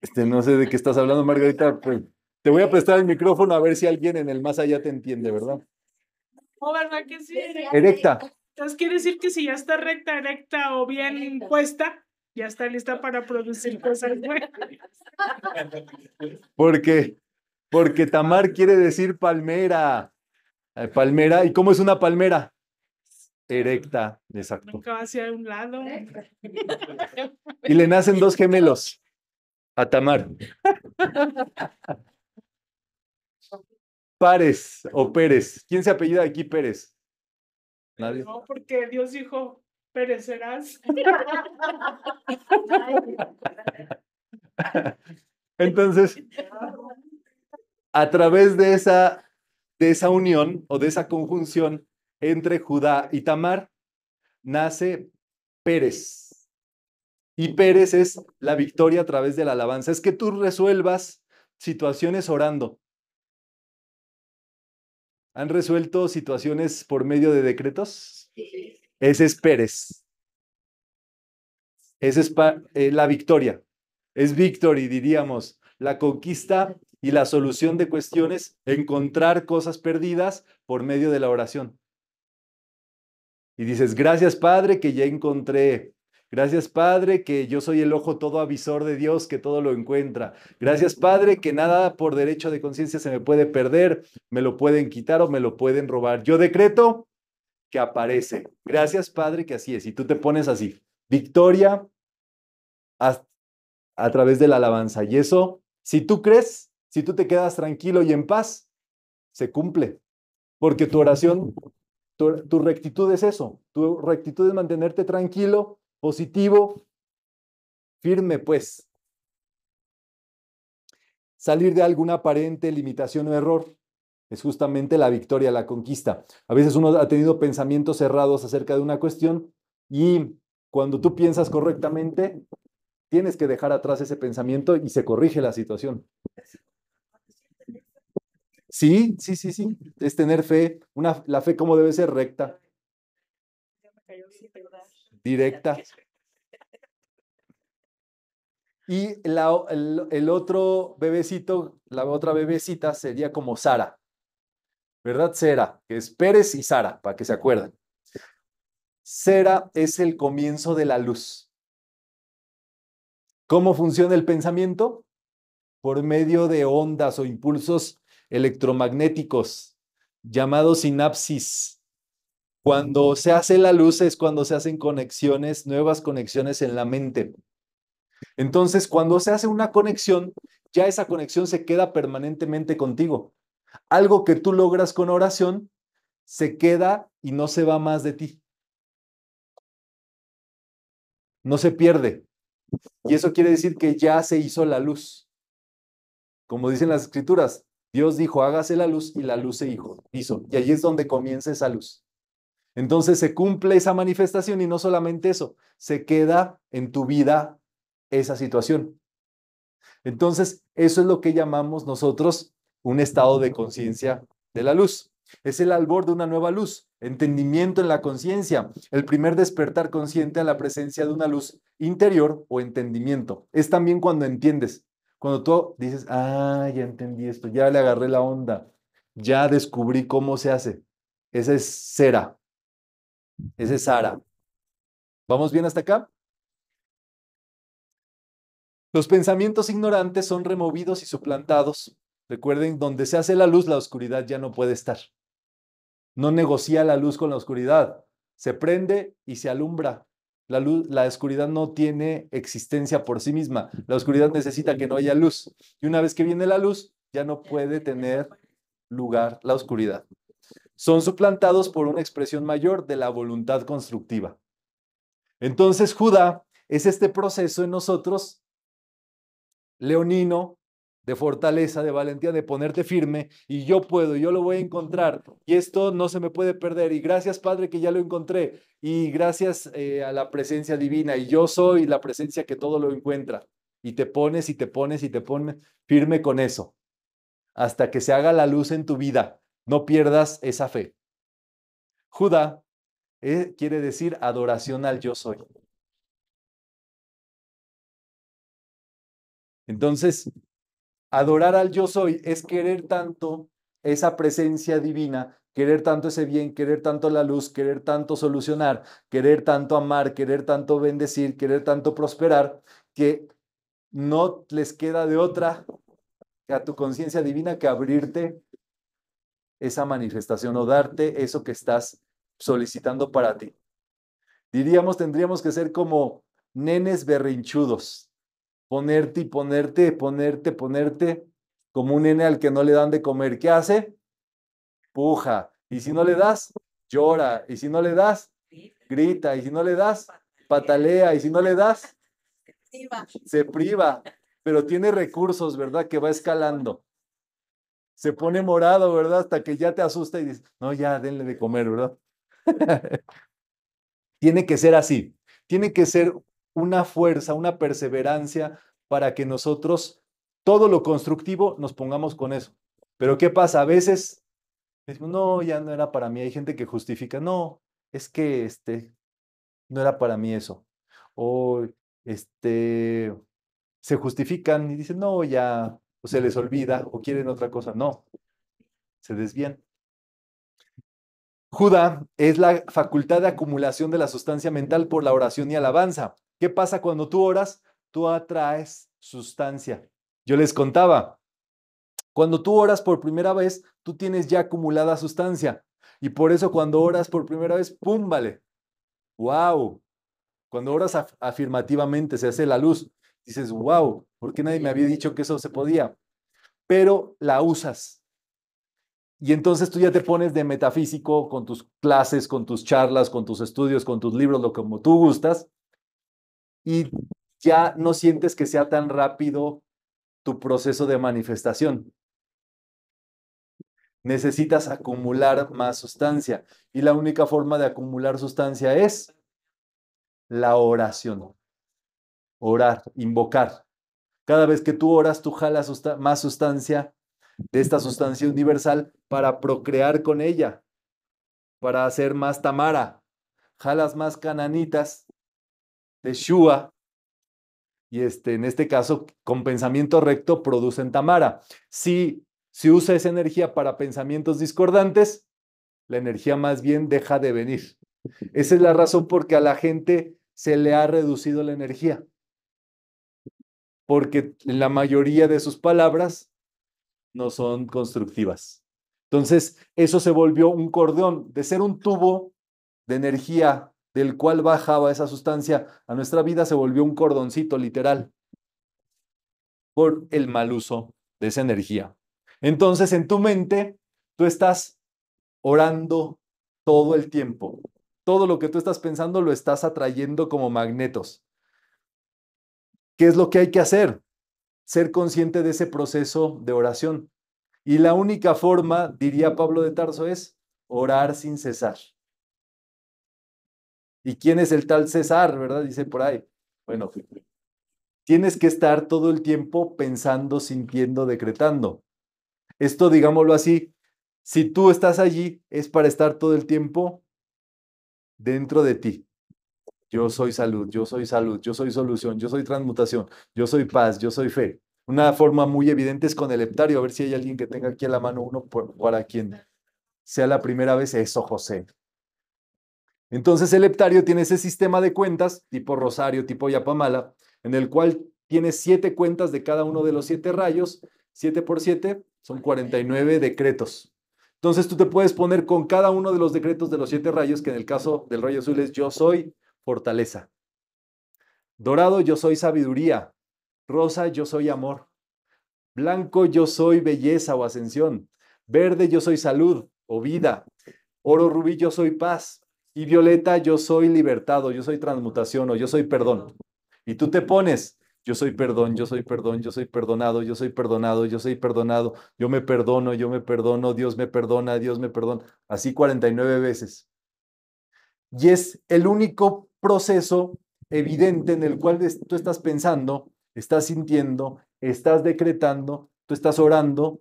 Este, no sé de qué estás hablando, Margarita. Pues, te voy a prestar el micrófono a ver si alguien en el más allá te entiende, ¿verdad? Oh, ¿verdad que sí? Erecta. Entonces quiere decir que si ya está recta, erecta o bien puesta, ya está lista para producir cosas buenas. ¿Por qué? Porque tamar quiere decir palmera. Palmera. ¿Y cómo es una palmera? Erecta, exacto. Nunca va hacia un lado. Y le nacen dos gemelos. A Tamar. pares o Pérez. ¿Quién se apellida aquí Pérez? Nadie. No, porque Dios dijo, perecerás. Entonces, a través de esa, de esa unión o de esa conjunción, entre Judá y Tamar, nace Pérez. Y Pérez es la victoria a través de la alabanza. Es que tú resuelvas situaciones orando. ¿Han resuelto situaciones por medio de decretos? Ese es Pérez. Esa es eh, la victoria. Es victory, diríamos, la conquista y la solución de cuestiones, encontrar cosas perdidas por medio de la oración y dices, gracias Padre que ya encontré. Gracias Padre que yo soy el ojo todo avisor de Dios que todo lo encuentra. Gracias Padre que nada por derecho de conciencia se me puede perder, me lo pueden quitar o me lo pueden robar. Yo decreto que aparece. Gracias Padre que así es. Y tú te pones así. Victoria a, través de la alabanza. Y eso, si tú crees, si tú te quedas tranquilo y en paz, se cumple. Porque tu oración tu, rectitud es eso, tu rectitud es mantenerte tranquilo, positivo, firme, pues. Salir de alguna aparente limitación o error es justamente la victoria, la conquista. A veces uno ha tenido pensamientos cerrados acerca de una cuestión y cuando tú piensas correctamente, tienes que dejar atrás ese pensamiento y se corrige la situación. Sí, sí, sí, sí. Es tener fe. Una, la fe, como debe ser? Recta. Directa. Y el, otro bebecito, la otra bebecita sería como Sara. ¿Verdad, Sara? Que es Pérez y Sara, para que se acuerden. Sara es el comienzo de la luz. ¿Cómo funciona el pensamiento? Por medio de ondas o impulsos electromagnéticos llamados sinapsis. Cuando mm. se hace la luz es cuando se hacen conexiones, nuevas conexiones en la mente. Entonces, cuando se hace una conexión, ya esa conexión se queda permanentemente contigo. Algo que tú logras con oración se queda y no se va más de ti. No se pierde. Y eso quiere decir que ya se hizo la luz. Como dicen las escrituras, Dios dijo, hágase la luz y la luz se hizo. Y ahí es donde comienza esa luz. Entonces se cumple esa manifestación y no solamente eso, se queda en tu vida esa situación. Entonces, eso es lo que llamamos nosotros un estado de conciencia de la luz. Es el albor de una nueva luz, entendimiento en la conciencia, el primer despertar consciente a la presencia de una luz interior o entendimiento. Es también cuando entiendes, cuando tú dices, ah, ya entendí esto, ya le agarré la onda, ya descubrí cómo se hace. Esa es Cera. Esa es Sara. ¿Vamos bien hasta acá? Los pensamientos ignorantes son removidos y suplantados. Recuerden, donde se hace la luz, la oscuridad ya no puede estar. No negocia la luz con la oscuridad. Se prende y se alumbra. La, luz, la oscuridad no tiene existencia por sí misma. La oscuridad necesita que no haya luz. Y una vez que viene la luz, ya no puede tener lugar la oscuridad. Son suplantados por una expresión mayor de la voluntad constructiva. Entonces, Judá es este proceso en nosotros leonino de fortaleza, de valentía, de ponerte firme y yo puedo, yo lo voy a encontrar y esto no se me puede perder y gracias Padre que ya lo encontré y gracias eh, a la presencia divina y yo soy la presencia que todo lo encuentra y te pones y te pones y te pones firme con eso hasta que se haga la luz en tu vida, no pierdas esa fe. Judá eh, quiere decir adoración al yo soy. Entonces, Adorar al yo soy es querer tanto esa presencia divina, querer tanto ese bien, querer tanto la luz, querer tanto solucionar, querer tanto amar, querer tanto bendecir, querer tanto prosperar, que no les queda de otra a tu conciencia divina que abrirte esa manifestación o darte eso que estás solicitando para ti. Diríamos, tendríamos que ser como nenes berrinchudos, ponerte y ponerte, ponerte, ponerte, como un nene al que no le dan de comer. ¿Qué hace? Puja. Y si no le das, llora. Y si no le das, grita. Y si no le das, patalea. Y si no le das, se priva. Pero tiene recursos, ¿verdad? Que va escalando. Se pone morado, ¿verdad? Hasta que ya te asusta y dices, no, ya, denle de comer, ¿verdad? tiene que ser así. Tiene que ser una fuerza, una perseverancia para que nosotros todo lo constructivo nos pongamos con eso. Pero ¿qué pasa? A veces decimos, no, ya no era para mí. Hay gente que justifica, no, es que este, no era para mí eso. O este, se justifican y dicen, no, ya, o se les olvida o quieren otra cosa. No, se desvían. Judá es la facultad de acumulación de la sustancia mental por la oración y alabanza. ¿Qué pasa cuando tú oras? Tú atraes sustancia. Yo les contaba, cuando tú oras por primera vez, tú tienes ya acumulada sustancia. Y por eso cuando oras por primera vez, ¡pum! Vale. ¡Wow! Cuando oras afirmativamente, se hace la luz. Dices, ¡wow! ¿Por qué nadie me había dicho que eso se podía? Pero la usas. Y entonces tú ya te pones de metafísico con tus clases, con tus charlas, con tus estudios, con tus libros, lo como tú gustas, y ya no sientes que sea tan rápido tu proceso de manifestación. Necesitas acumular más sustancia y la única forma de acumular sustancia es la oración. Orar, invocar. Cada vez que tú oras, tú jalas más sustancia de esta sustancia universal para procrear con ella, para hacer más Tamara, jalas más cananitas de Shua, y este, en este caso, con pensamiento recto, producen Tamara. Si si usa esa energía para pensamientos discordantes, la energía más bien deja de venir. Esa es la razón por que a la gente se le ha reducido la energía. Porque la mayoría de sus palabras no son constructivas. Entonces, eso se volvió un cordón, de ser un tubo de energía del cual bajaba esa sustancia a nuestra vida, se volvió un cordoncito literal por el mal uso de esa energía. Entonces, en tu mente, tú estás orando todo el tiempo. Todo lo que tú estás pensando lo estás atrayendo como magnetos. ¿Qué es lo que hay que hacer? ser consciente de ese proceso de oración. Y la única forma, diría Pablo de Tarso, es orar sin cesar. ¿Y quién es el tal César, verdad? Dice por ahí. Bueno, tienes que estar todo el tiempo pensando, sintiendo, decretando. Esto, digámoslo así, si tú estás allí, es para estar todo el tiempo dentro de ti, yo soy salud, yo soy salud, yo soy solución, yo soy transmutación, yo soy paz, yo soy fe. Una forma muy evidente es con el heptario, a ver si hay alguien que tenga aquí en la mano uno para quien sea la primera vez, eso José. Entonces el heptario tiene ese sistema de cuentas, tipo rosario, tipo yapamala, en el cual tiene siete cuentas de cada uno de los siete rayos, siete por siete, son 49 decretos. Entonces tú te puedes poner con cada uno de los decretos de los siete rayos, que en el caso del rayo azul es yo soy, fortaleza. Dorado, yo soy sabiduría. Rosa, yo soy amor. Blanco, yo soy belleza o ascensión. Verde, yo soy salud o vida. Oro rubí, yo soy paz. Y violeta, yo soy libertad o yo soy transmutación o yo soy perdón. Y tú te pones, yo soy perdón, yo soy perdón, yo soy perdonado, yo soy perdonado, yo soy perdonado, yo me perdono, yo me perdono, Dios me perdona, Dios me perdona. Así 49 veces. Y es el único proceso evidente en el cual tú estás pensando, estás sintiendo, estás decretando, tú estás orando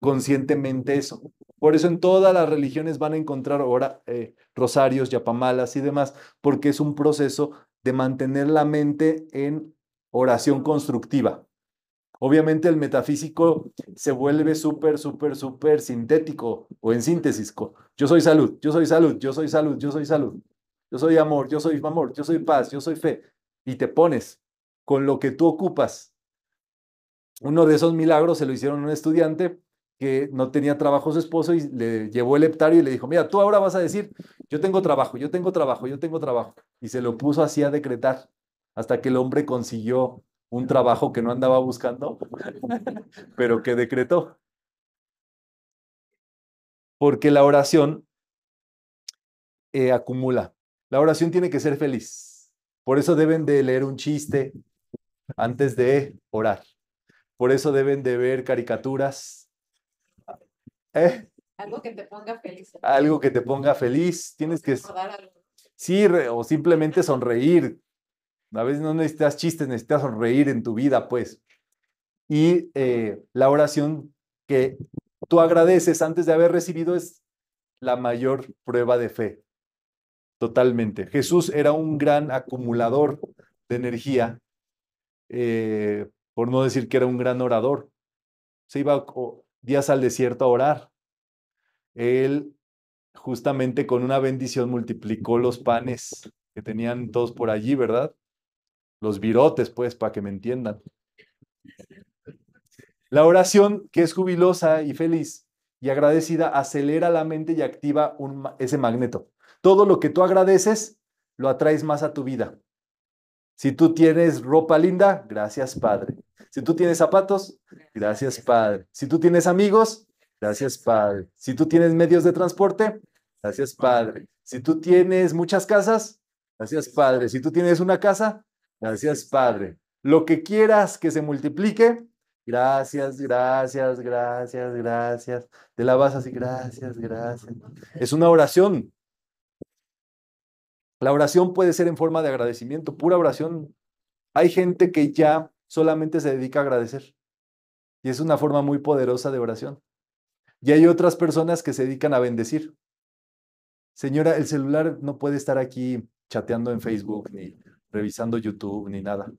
conscientemente eso. Por eso en todas las religiones van a encontrar ahora eh, rosarios, yapamalas y demás, porque es un proceso de mantener la mente en oración constructiva. Obviamente el metafísico se vuelve súper, súper, súper sintético o en síntesis. Yo soy salud, yo soy salud, yo soy salud, yo soy salud yo soy amor, yo soy amor, yo soy paz, yo soy fe. Y te pones con lo que tú ocupas. Uno de esos milagros se lo hicieron a un estudiante que no tenía trabajo su esposo y le llevó el heptario y le dijo, mira, tú ahora vas a decir, yo tengo trabajo, yo tengo trabajo, yo tengo trabajo. Y se lo puso así a decretar hasta que el hombre consiguió un trabajo que no andaba buscando, pero que decretó. Porque la oración eh, acumula. La oración tiene que ser feliz. Por eso deben de leer un chiste antes de orar. Por eso deben de ver caricaturas. ¿Eh? Algo que te ponga feliz. Algo que te ponga feliz. Tienes que... Sí, o simplemente sonreír. A veces no necesitas chistes, necesitas sonreír en tu vida, pues. Y eh, la oración que tú agradeces antes de haber recibido es la mayor prueba de fe. Totalmente. Jesús era un gran acumulador de energía, eh, por no decir que era un gran orador. Se iba días al desierto a orar. Él justamente con una bendición multiplicó los panes que tenían todos por allí, ¿verdad? Los virotes, pues, para que me entiendan. La oración, que es jubilosa y feliz y agradecida, acelera la mente y activa ese magneto. Todo lo que tú agradeces, lo atraes más a tu vida. Si tú tienes ropa linda, gracias Padre. Si tú tienes zapatos, gracias Padre. Si tú tienes amigos, gracias Padre. Si tú tienes medios de transporte, gracias Padre. Si tú tienes muchas casas, gracias Padre. Si tú tienes una casa, gracias Padre. Lo que quieras que se multiplique, gracias, gracias, gracias, gracias. Te la vas así, gracias, gracias. Es una oración la oración puede ser en forma de agradecimiento, pura oración. Hay gente que ya solamente se dedica a agradecer. Y es una forma muy poderosa de oración. Y hay otras personas que se dedican a bendecir. Señora, el celular no puede estar aquí chateando en Facebook, ni revisando YouTube, ni nada.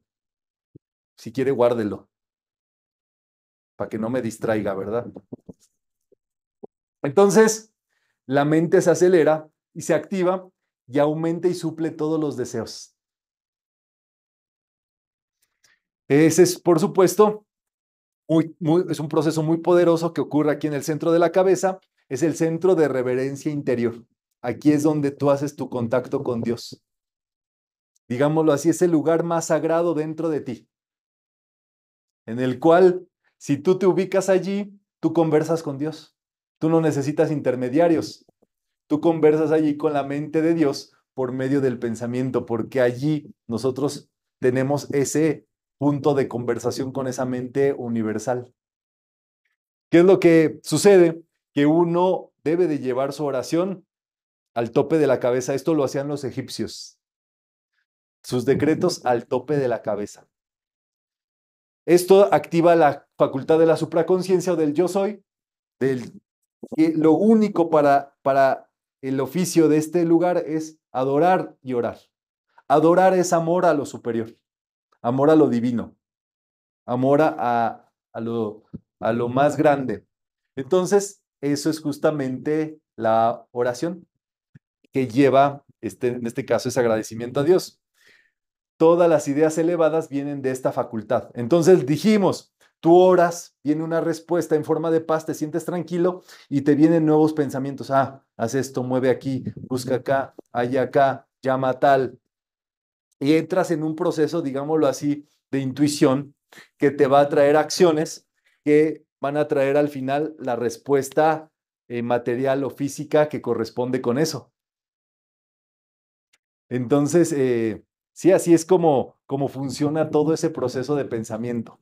Si quiere, guárdelo. Para que no me distraiga, ¿verdad? Entonces, la mente se acelera y se activa y aumente y suple todos los deseos. Ese es, por supuesto, muy, es un proceso muy poderoso que ocurre aquí en el centro de la cabeza, es el centro de reverencia interior. Aquí es donde tú haces tu contacto con Dios. Digámoslo así, es el lugar más sagrado dentro de ti, en el cual, si tú te ubicas allí, tú conversas con Dios. Tú no necesitas intermediarios, tú conversas allí con la mente de Dios por medio del pensamiento, porque allí nosotros tenemos ese punto de conversación con esa mente universal. ¿Qué es lo que sucede? Que uno debe de llevar su oración al tope de la cabeza. Esto lo hacían los egipcios. Sus decretos al tope de la cabeza. Esto activa la facultad de la supraconciencia o del yo soy, del lo único para, para el oficio de este lugar es adorar y orar. Adorar es amor a lo superior, amor a lo divino, amor a, lo, a lo más grande. Entonces, eso es justamente la oración que lleva, este, en este caso, es agradecimiento a Dios. Todas las ideas elevadas vienen de esta facultad. Entonces dijimos, Tú oras, viene una respuesta en forma de paz, te sientes tranquilo y te vienen nuevos pensamientos. Ah, haz esto, mueve aquí, busca acá, allá acá, llama tal. Y entras en un proceso, digámoslo así, de intuición que te va a traer acciones que van a traer al final la respuesta eh, material o física que corresponde con eso. Entonces, eh, sí, así es como, como funciona todo ese proceso de pensamiento.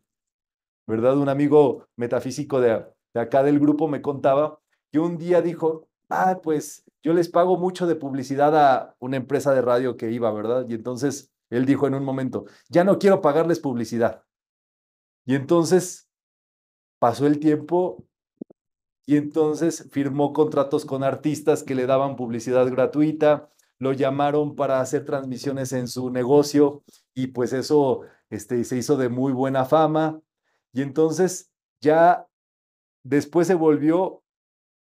¿verdad? Un amigo metafísico de, acá del grupo me contaba que un día dijo, ah, pues yo les pago mucho de publicidad a una empresa de radio que iba, ¿verdad? Y entonces él dijo en un momento, ya no quiero pagarles publicidad. Y entonces pasó el tiempo y entonces firmó contratos con artistas que le daban publicidad gratuita, lo llamaron para hacer transmisiones en su negocio y pues eso este, se hizo de muy buena fama y entonces ya después se volvió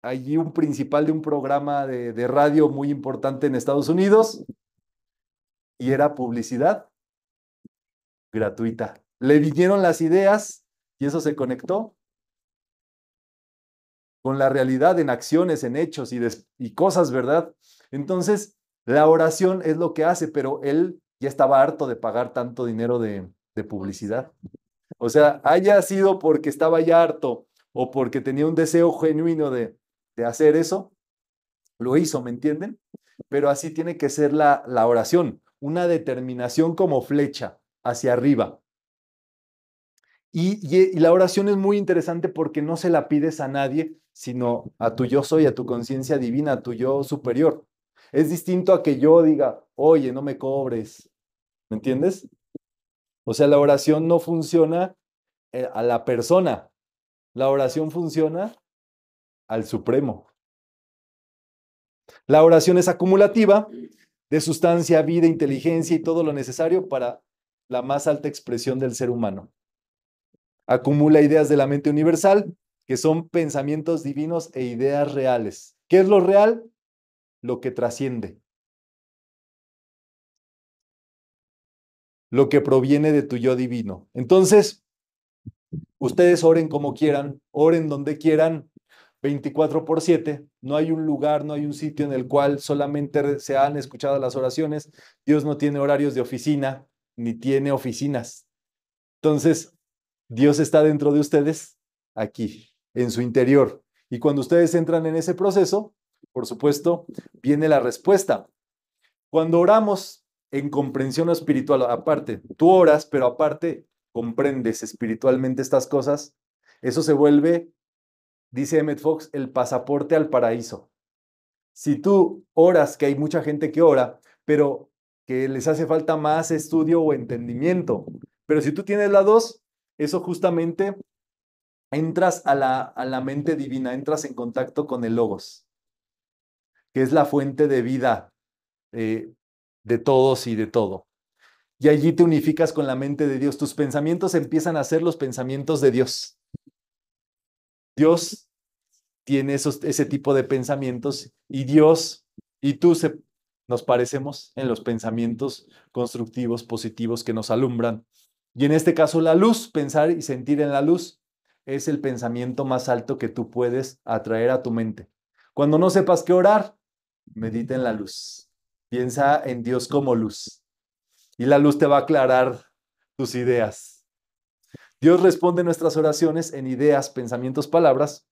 allí un principal de un programa de, radio muy importante en Estados Unidos y era publicidad gratuita. Le vinieron las ideas y eso se conectó con la realidad en acciones, en hechos y, cosas, ¿verdad? Entonces, la oración es lo que hace, pero él ya estaba harto de pagar tanto dinero de publicidad. O sea, haya sido porque estaba ya harto o porque tenía un deseo genuino de, de hacer eso, lo hizo, ¿me entienden? Pero así tiene que ser la, la oración, una determinación como flecha hacia arriba. Y, y, y, la oración es muy interesante porque no se la pides a nadie, sino a tu yo soy, a tu conciencia divina, a tu yo superior. Es distinto a que yo diga, oye, no me cobres. ¿Me entiendes? O sea, la oración no funciona eh, a la persona, la oración funciona al Supremo. La oración es acumulativa de sustancia, vida, inteligencia y todo lo necesario para la más alta expresión del ser humano. Acumula ideas de la mente universal, que son pensamientos divinos e ideas reales. ¿Qué es lo real? Lo que trasciende. lo que proviene de tu yo divino. Entonces, ustedes oren como quieran, oren donde quieran, 24 por 7. No hay un lugar, no hay un sitio en el cual solamente se han escuchado las oraciones. Dios no tiene horarios de oficina, ni tiene oficinas. Entonces, Dios está dentro de ustedes, aquí, en su interior. Y cuando ustedes entran en ese proceso, por supuesto, viene la respuesta. Cuando oramos, en comprensión espiritual. Aparte, tú oras, pero aparte comprendes espiritualmente estas cosas. Eso se vuelve, dice Emmet Fox, el pasaporte al paraíso. Si tú oras, que hay mucha gente que ora, pero que les hace falta más estudio o entendimiento. Pero si tú tienes la dos, eso justamente entras a la, a la mente divina, entras en contacto con el logos, que es la fuente de vida. Eh, de todos y de todo. Y allí te unificas con la mente de Dios. Tus pensamientos empiezan a ser los pensamientos de Dios. Dios tiene esos, ese tipo de pensamientos y Dios y tú se, nos parecemos en los pensamientos constructivos, positivos que nos alumbran. Y en este caso la luz, pensar y sentir en la luz, es el pensamiento más alto que tú puedes atraer a tu mente. Cuando no sepas qué orar, medita en la luz. Piensa en Dios como luz y la luz te va a aclarar tus ideas. Dios responde nuestras oraciones en ideas, pensamientos, palabras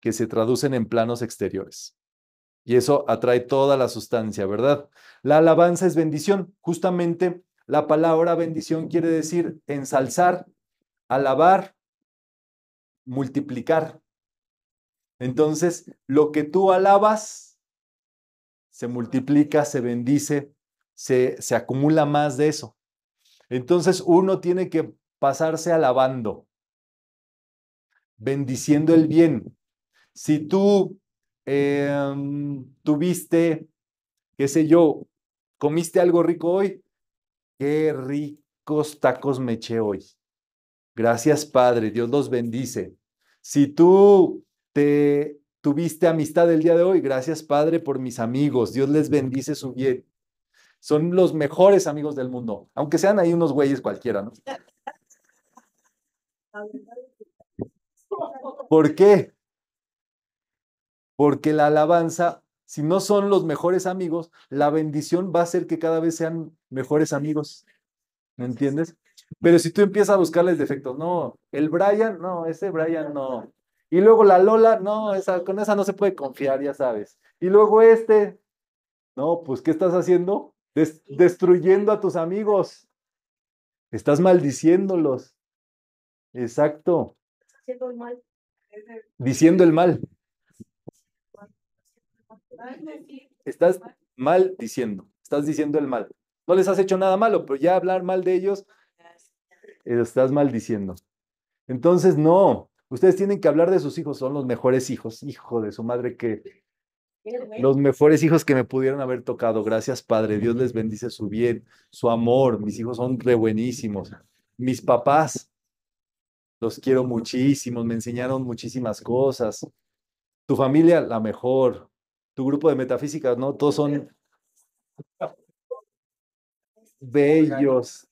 que se traducen en planos exteriores. Y eso atrae toda la sustancia, ¿verdad? La alabanza es bendición. Justamente la palabra bendición quiere decir ensalzar, alabar, multiplicar. Entonces, lo que tú alabas se multiplica, se bendice, se, se acumula más de eso. Entonces uno tiene que pasarse alabando, bendiciendo el bien. Si tú em, tuviste, qué sé yo, comiste algo rico hoy, qué ricos tacos me eché hoy. Gracias Padre, Dios los bendice. Si tú te tuviste amistad el día de hoy. Gracias, Padre, por mis amigos. Dios les bendice su bien. Son los mejores amigos del mundo, aunque sean ahí unos güeyes cualquiera, ¿no? ¿Por qué? Porque la alabanza, si no son los mejores amigos, la bendición va a ser que cada vez sean mejores amigos. ¿Me entiendes? Pero si tú empiezas a buscarles defectos, no, el Brian, no, ese Brian no, y luego la Lola, no, esa, con esa no se puede confiar, ya sabes. Y luego este, no, pues ¿qué estás haciendo? destruyendo a tus amigos. Estás maldiciéndolos. Exacto. Estás haciendo el mal. Diciendo el mal. Estás mal diciendo. Estás diciendo el mal. No les has hecho nada malo, pero ya hablar mal de ellos, eh, estás maldiciendo. Entonces, no, Ustedes tienen que hablar de sus hijos, son los mejores hijos, hijo de su madre que los mejores hijos que me pudieron haber tocado. Gracias, Padre. Dios les bendice su bien, su amor. Mis hijos son re buenísimos. Mis papás, los quiero muchísimo. Me enseñaron muchísimas cosas. Tu familia, la mejor. Tu grupo de metafísica, ¿no? Todos son bellos.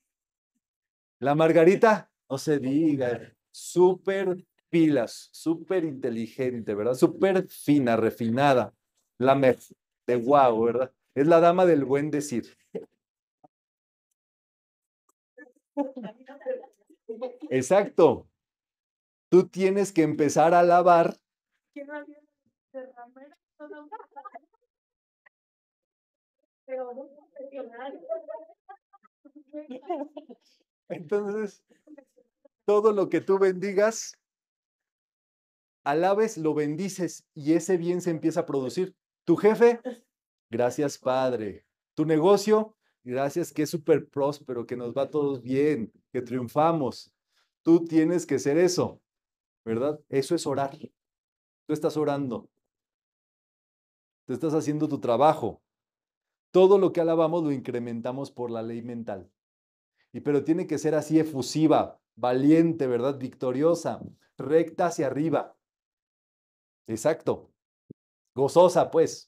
La Margarita, no se diga, súper pilas, súper inteligente, ¿verdad? Súper fina, refinada, la mejor, de guau, wow, ¿verdad? Es la dama del buen decir. Exacto. Tú tienes que empezar a lavar. Entonces, todo lo que tú bendigas alabes, lo bendices y ese bien se empieza a producir. Tu jefe, gracias Padre. Tu negocio, gracias que es súper próspero, que nos va todos bien, que triunfamos. Tú tienes que ser eso, ¿verdad? Eso es orar. Tú estás orando. Tú estás haciendo tu trabajo. Todo lo que alabamos lo incrementamos por la ley mental. Y pero tiene que ser así efusiva, valiente, ¿verdad? Victoriosa, recta hacia arriba. Exacto. Gozosa, pues.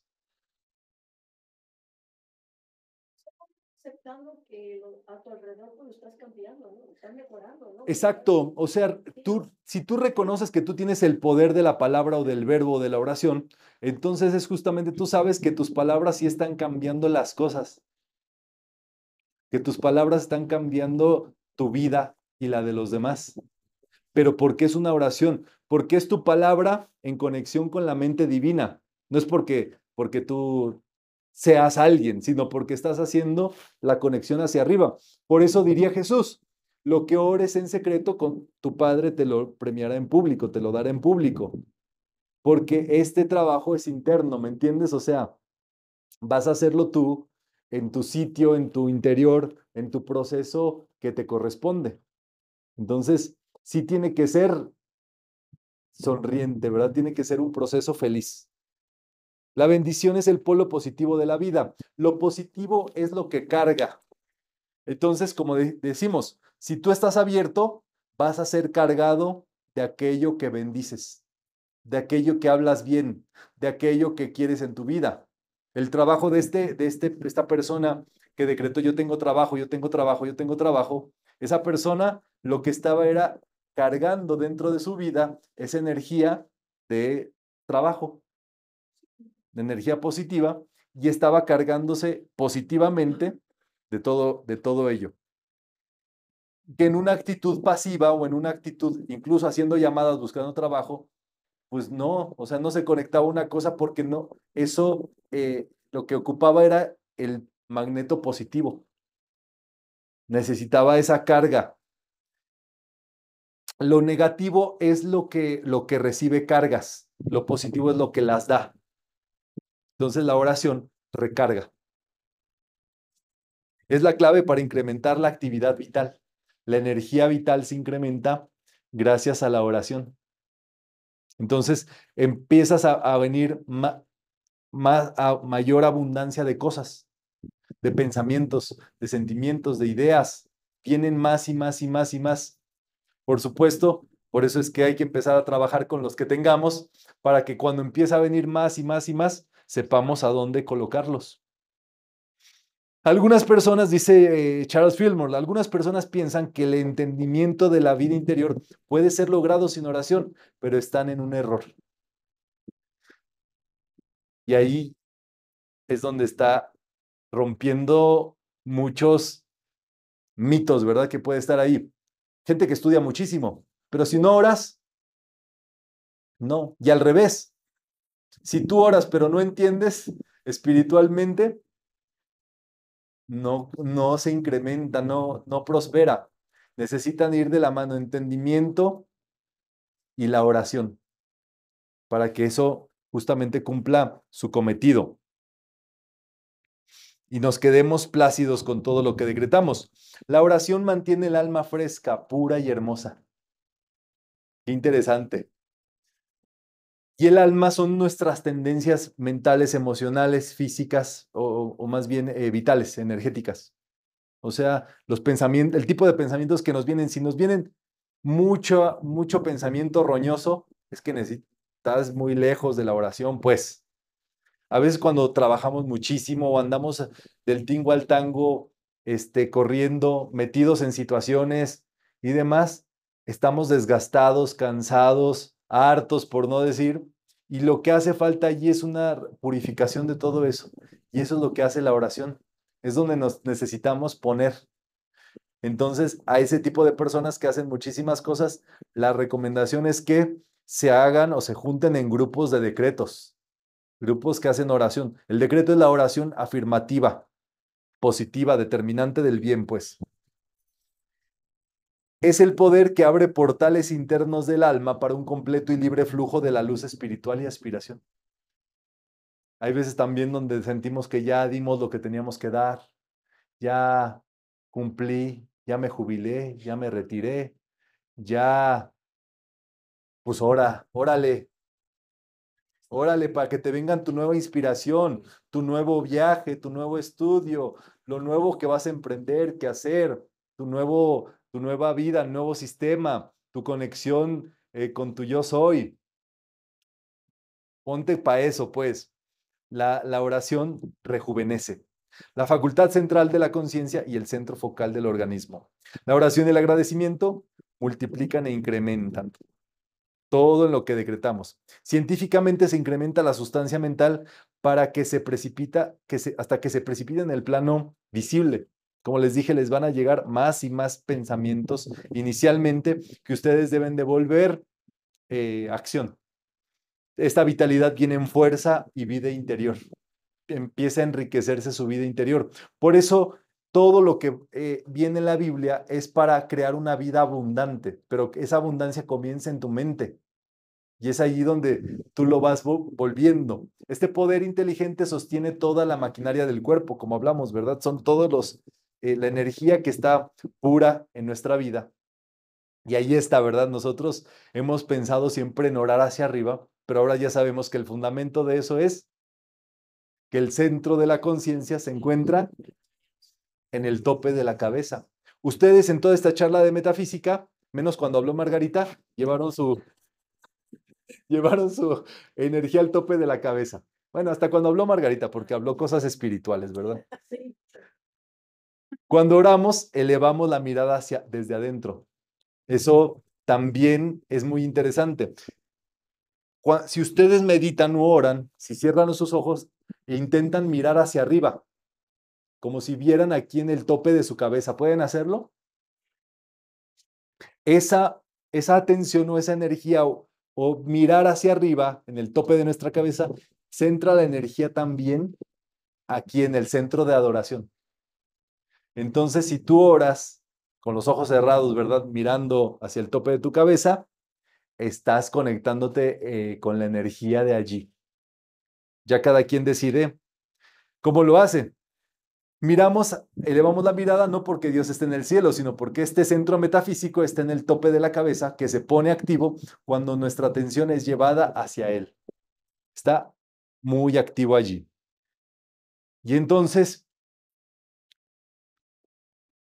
Exacto, o sea, tú, si tú reconoces que tú tienes el poder de la palabra o del verbo o de la oración, entonces es justamente tú sabes que tus palabras sí están cambiando las cosas, que tus palabras están cambiando tu vida y la de los demás pero porque es una oración, porque es tu palabra en conexión con la mente divina. No es porque, porque tú seas alguien, sino porque estás haciendo la conexión hacia arriba. Por eso diría Jesús, lo que ores en secreto con tu Padre te lo premiará en público, te lo dará en público, porque este trabajo es interno, ¿me entiendes? O sea, vas a hacerlo tú en tu sitio, en tu interior, en tu proceso que te corresponde. Entonces, sí tiene que ser sonriente, ¿verdad? Tiene que ser un proceso feliz. La bendición es el polo positivo de la vida. Lo positivo es lo que carga. Entonces, como decimos, si tú estás abierto, vas a ser cargado de aquello que bendices, de aquello que hablas bien, de aquello que quieres en tu vida. El trabajo de, este, este de esta persona que decretó yo tengo trabajo, yo tengo trabajo, yo tengo trabajo, esa persona lo que estaba era cargando dentro de su vida esa energía de trabajo, de energía positiva, y estaba cargándose positivamente de todo, de todo ello. Que en una actitud pasiva o en una actitud, incluso haciendo llamadas, buscando trabajo, pues no, o sea, no se conectaba una cosa porque no, eso eh, lo que ocupaba era el magneto positivo. Necesitaba esa carga lo negativo es lo que, lo que recibe cargas, lo positivo es lo que las da. Entonces la oración recarga. Es la clave para incrementar la actividad vital. La energía vital se incrementa gracias a la oración. Entonces empiezas a, venir a mayor abundancia de cosas, de pensamientos, de sentimientos, de ideas. Vienen más y más y más y más. Por supuesto, por eso es que hay que empezar a trabajar con los que tengamos para que cuando empiece a venir más y más y más, sepamos a dónde colocarlos. Algunas personas, dice eh, Charles Fillmore, algunas personas piensan que el entendimiento de la vida interior puede ser logrado sin oración, pero están en un error. Y ahí es donde está rompiendo muchos mitos, ¿verdad? Que puede estar ahí gente que estudia muchísimo, pero si no oras, no. Y al revés, si tú oras pero no entiendes espiritualmente, no, no se incrementa, no, no prospera. Necesitan ir de la mano entendimiento y la oración para que eso justamente cumpla su cometido y nos quedemos plácidos con todo lo que decretamos. La oración mantiene el alma fresca, pura y hermosa. Qué interesante. Y el alma son nuestras tendencias mentales, emocionales, físicas o, más bien eh, vitales, energéticas. O sea, los pensamientos, el tipo de pensamientos que nos vienen, si nos vienen mucho, mucho pensamiento roñoso, es que necesitas muy lejos de la oración, pues. A veces cuando trabajamos muchísimo o andamos del tingo al tango, este, corriendo, metidos en situaciones y demás, estamos desgastados, cansados, hartos, por no decir, y lo que hace falta allí es una purificación de todo eso. Y eso es lo que hace la oración. Es donde nos necesitamos poner. Entonces, a ese tipo de personas que hacen muchísimas cosas, la recomendación es que se hagan o se junten en grupos de decretos grupos que hacen oración. El decreto es la oración afirmativa, positiva, determinante del bien, pues. Es el poder que abre portales internos del alma para un completo y libre flujo de la luz espiritual y aspiración. Hay veces también donde sentimos que ya dimos lo que teníamos que dar, ya cumplí, ya me jubilé, ya me retiré, ya, pues ahora, órale, Órale, para que te vengan tu nueva inspiración, tu nuevo viaje, tu nuevo estudio, lo nuevo que vas a emprender, que hacer, tu, nuevo, tu nueva vida, nuevo sistema, tu conexión eh, con tu yo soy. Ponte para eso, pues. La, la oración rejuvenece la facultad central de la conciencia y el centro focal del organismo. La oración y el agradecimiento multiplican e incrementan todo en lo que decretamos. Científicamente se incrementa la sustancia mental para que se precipita, que hasta que se precipita en el plano visible. Como les dije, les van a llegar más y más pensamientos inicialmente que ustedes deben devolver eh, acción. Esta vitalidad viene en fuerza y vida interior. Empieza a enriquecerse su vida interior. Por eso todo lo que eh, viene en la Biblia es para crear una vida abundante, pero esa abundancia comienza en tu mente. Y es allí donde tú lo vas volviendo. Este poder inteligente sostiene toda la maquinaria del cuerpo, como hablamos, ¿verdad? Son todos los, eh, la energía que está pura en nuestra vida. Y ahí está, ¿verdad? Nosotros hemos pensado siempre en orar hacia arriba, pero ahora ya sabemos que el fundamento de eso es que el centro de la conciencia se encuentra en el tope de la cabeza. Ustedes en toda esta charla de metafísica, menos cuando habló Margarita, llevaron su Llevaron su energía al tope de la cabeza. Bueno, hasta cuando habló Margarita, porque habló cosas espirituales, ¿verdad? Sí. Cuando oramos, elevamos la mirada hacia desde adentro. Eso también es muy interesante. Si ustedes meditan o oran, si cierran sus ojos e intentan mirar hacia arriba, como si vieran aquí en el tope de su cabeza, ¿pueden hacerlo? Esa, esa atención o esa energía o mirar hacia arriba, en el tope de nuestra cabeza, centra la energía también aquí en el centro de adoración. Entonces, si tú oras con los ojos cerrados, ¿verdad? Mirando hacia el tope de tu cabeza, estás conectándote eh, con la energía de allí. Ya cada quien decide cómo lo hace miramos, elevamos la mirada no porque Dios esté en el cielo, sino porque este centro metafísico está en el tope de la cabeza que se pone activo cuando nuestra atención es llevada hacia Él. Está muy activo allí. Y entonces,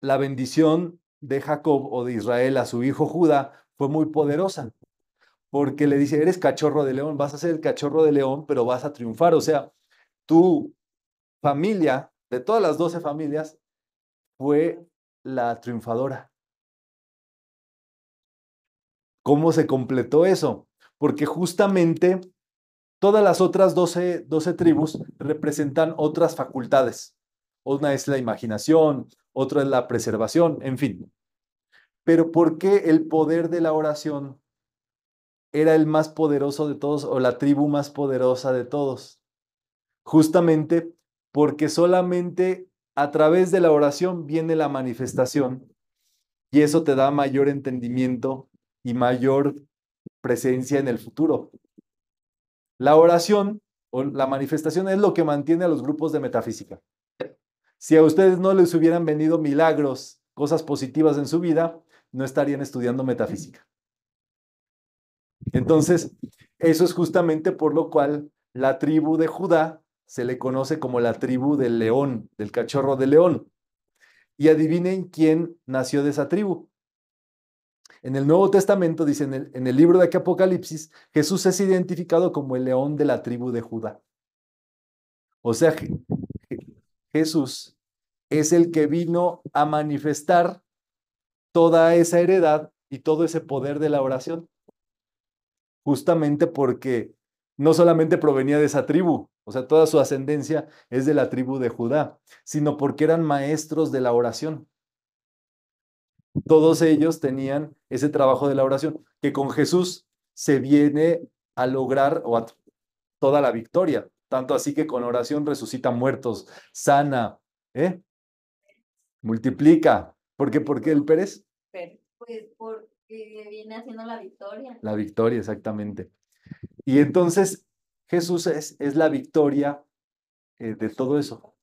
la bendición de Jacob o de Israel a su hijo Judá fue muy poderosa, porque le dice, eres cachorro de león, vas a ser el cachorro de león, pero vas a triunfar. O sea, tu familia de todas las doce familias, fue la triunfadora. ¿Cómo se completó eso? Porque justamente todas las otras 12, tribus representan otras facultades. Una es la imaginación, otra es la preservación, en fin. Pero ¿por qué el poder de la oración era el más poderoso de todos o la tribu más poderosa de todos? Justamente porque solamente a través de la oración viene la manifestación y eso te da mayor entendimiento y mayor presencia en el futuro. La oración o la manifestación es lo que mantiene a los grupos de metafísica. Si a ustedes no les hubieran venido milagros, cosas positivas en su vida, no estarían estudiando metafísica. Entonces, eso es justamente por lo cual la tribu de Judá se le conoce como la tribu del león, del cachorro de león. Y adivinen quién nació de esa tribu. En el Nuevo Testamento, dice en el, libro de Apocalipsis, Jesús es identificado como el león de la tribu de Judá. O sea, Jesús es el que vino a manifestar toda esa heredad y todo ese poder de la oración. Justamente porque no solamente provenía de esa tribu, o sea, toda su ascendencia es de la tribu de Judá, sino porque eran maestros de la oración. Todos ellos tenían ese trabajo de la oración, que con Jesús se viene a lograr toda la victoria. Tanto así que con oración resucita muertos, sana, ¿eh? multiplica. ¿Por qué, ¿Por qué el Pérez? Pérez. Pues porque viene haciendo la victoria. La victoria, exactamente. Y entonces Jesús es, es la victoria eh, de todo eso,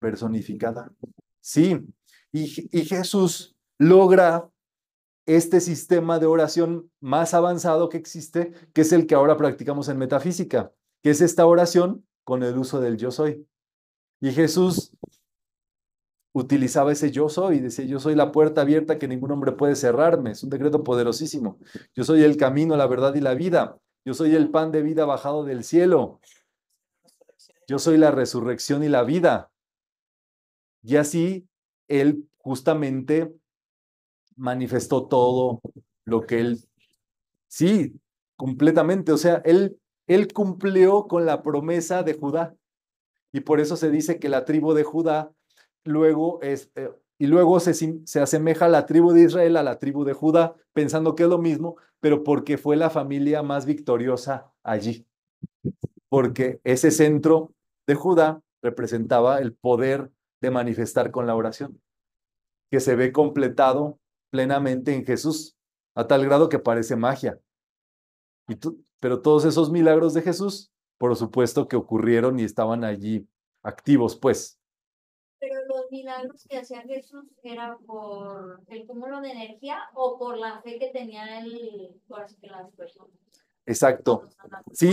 personificada. Sí, y, y Jesús logra este sistema de oración más avanzado que existe, que es el que ahora practicamos en metafísica, que es esta oración con el uso del yo soy. Y Jesús utilizaba ese yo soy, y decía, yo soy la puerta abierta que ningún hombre puede cerrarme, es un decreto poderosísimo. Yo soy el camino, la verdad y la vida. Yo soy el pan de vida bajado del cielo. Yo soy la resurrección y la vida. Y así él justamente manifestó todo lo que él, sí, completamente, o sea, él, él cumplió con la promesa de Judá. Y por eso se dice que la tribu de Judá luego es, eh, y luego se, se, asemeja a la tribu de Israel a la tribu de Judá, pensando que es lo mismo, pero porque fue la familia más victoriosa allí. Porque ese centro de Judá representaba el poder de manifestar con la oración, que se ve completado plenamente en Jesús, a tal grado que parece magia. pero todos esos milagros de Jesús, por supuesto que ocurrieron y estaban allí activos, pues los milagros que hacía Jesús era por el cúmulo de energía o por la fe que tenía tenían que las personas. Exacto. Sí.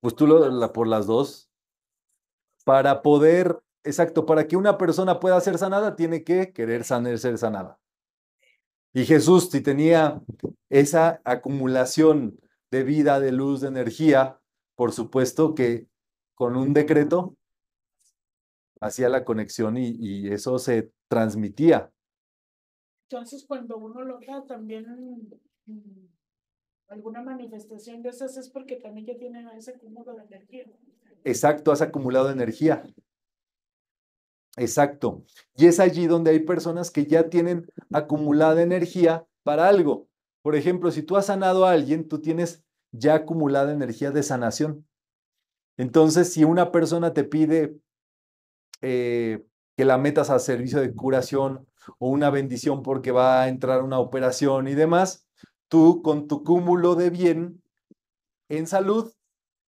Pues tú lo, la, por las dos. Para poder, exacto, para que una persona pueda ser sanada, tiene que querer sanar, ser sanada. Y Jesús, si tenía esa acumulación de vida, de luz, de energía, por supuesto que con un decreto hacía la conexión y, eso se transmitía. Entonces, cuando uno logra también mm, alguna manifestación de esas es porque también ya tiene ese cúmulo de energía. Exacto, has acumulado energía. Exacto. Y es allí donde hay personas que ya tienen acumulada energía para algo. Por ejemplo, si tú has sanado a alguien, tú tienes ya acumulada energía de sanación. Entonces, si una persona te pide eh, que la metas al servicio de curación o una bendición porque va a entrar una operación y demás, tú con tu cúmulo de bien en salud,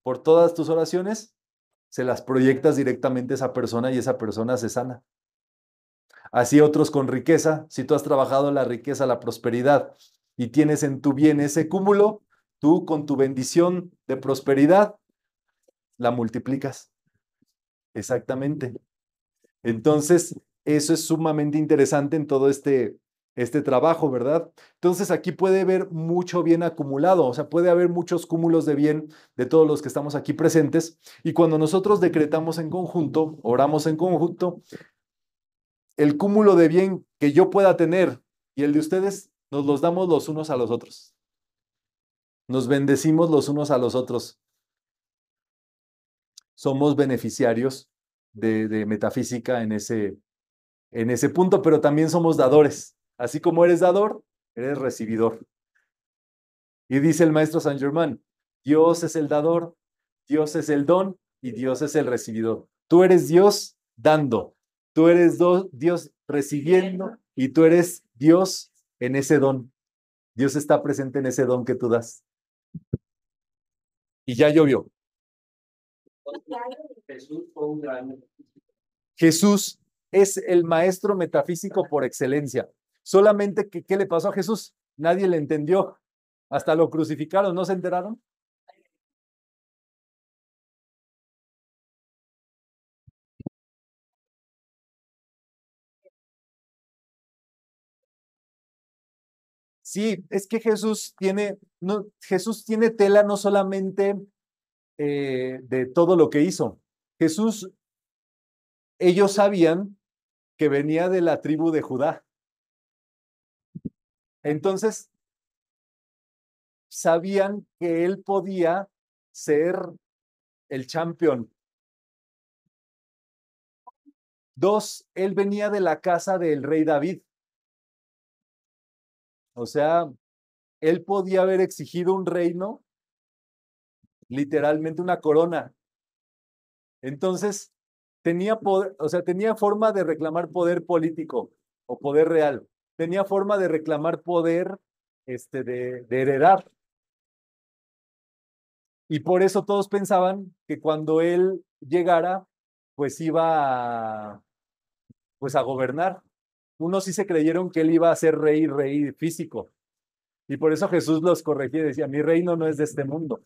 por todas tus oraciones, se las proyectas directamente a esa persona y esa persona se sana. Así otros con riqueza, si tú has trabajado la riqueza, la prosperidad y tienes en tu bien ese cúmulo, tú con tu bendición de prosperidad la multiplicas. Exactamente. Entonces, eso es sumamente interesante en todo este, este trabajo, ¿verdad? Entonces, aquí puede haber mucho bien acumulado, o sea, puede haber muchos cúmulos de bien de todos los que estamos aquí presentes. Y cuando nosotros decretamos en conjunto, oramos en conjunto, el cúmulo de bien que yo pueda tener y el de ustedes nos los damos los unos a los otros. Nos bendecimos los unos a los otros. Somos beneficiarios de, metafísica en ese, en ese punto, pero también somos dadores. Así como eres dador, eres recibidor. Y dice el maestro San Germán, Dios es el dador, Dios es el don y Dios es el recibidor. Tú eres Dios dando, tú eres Dios recibiendo y tú eres Dios en ese don. Dios está presente en ese don que tú das. Y ya llovió. Pues, Jesús es el maestro metafísico por excelencia. Solamente que, ¿qué le pasó a Jesús? Nadie le entendió. Hasta lo crucificaron, ¿no se enteraron? Sí, es que Jesús tiene, no, Jesús tiene tela no solamente eh, de todo lo que hizo, Jesús, ellos sabían que venía de la tribu de Judá. Entonces, sabían que él podía ser el campeón. Dos, él venía de la casa del rey David. O sea, él podía haber exigido un reino, literalmente una corona, entonces, tenía poder, o sea, tenía forma de reclamar poder político o poder real. Tenía forma de reclamar poder este, de, heredar. Y por eso todos pensaban que cuando él llegara, pues iba pues a gobernar. Unos sí se creyeron que él iba a ser rey, rey físico. Y por eso Jesús los corregía y decía, mi reino no es de este mundo.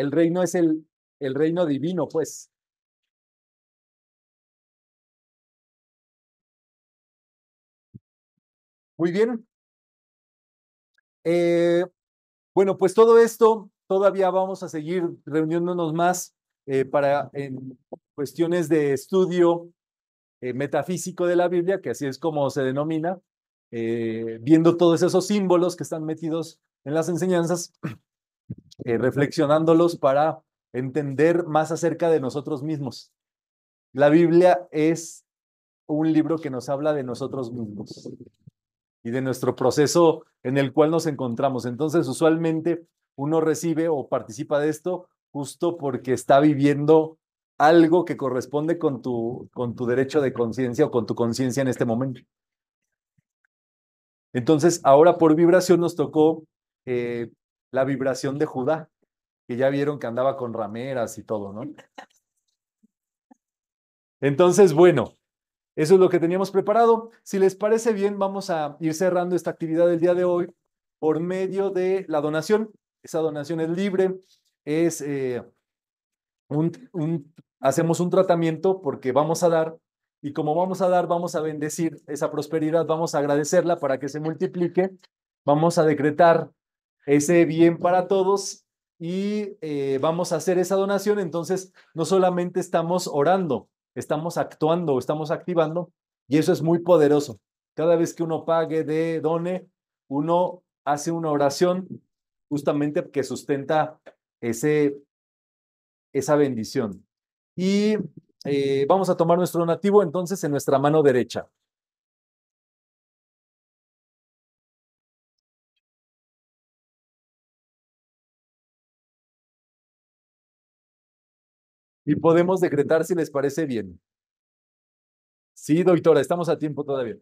El reino es el, el reino divino, pues. Muy bien. Eh, bueno, pues todo esto todavía vamos a seguir reuniéndonos más eh, para en cuestiones de estudio eh, metafísico de la Biblia, que así es como se denomina, viendo todos esos símbolos que están metidos en las enseñanzas eh, reflexionándolos para entender más acerca de nosotros mismos. La Biblia es un libro que nos habla de nosotros mismos y de nuestro proceso en el cual nos encontramos. Entonces, usualmente uno recibe o participa de esto justo porque está viviendo algo que corresponde con tu, con tu derecho de conciencia o con tu conciencia en este momento. Entonces, ahora por vibración nos tocó eh, la vibración de Judá, que ya vieron que andaba con rameras y todo, ¿no? Entonces, bueno, eso es lo que teníamos preparado. Si les parece bien, vamos a ir cerrando esta actividad del día de hoy por medio de la donación. Esa donación es libre, es eh, un, hacemos un tratamiento porque vamos a dar y como vamos a dar, vamos a bendecir esa prosperidad, vamos a agradecerla para que se multiplique, vamos a decretar ese bien para todos y eh, vamos a hacer esa donación. Entonces, no solamente estamos orando, estamos actuando, estamos activando y eso es muy poderoso. Cada vez que uno pague de done, uno hace una oración justamente que sustenta ese, esa bendición. Y eh, vamos a tomar nuestro donativo entonces en nuestra mano derecha. y podemos decretar si les parece bien. Sí, doctora, estamos a tiempo todavía.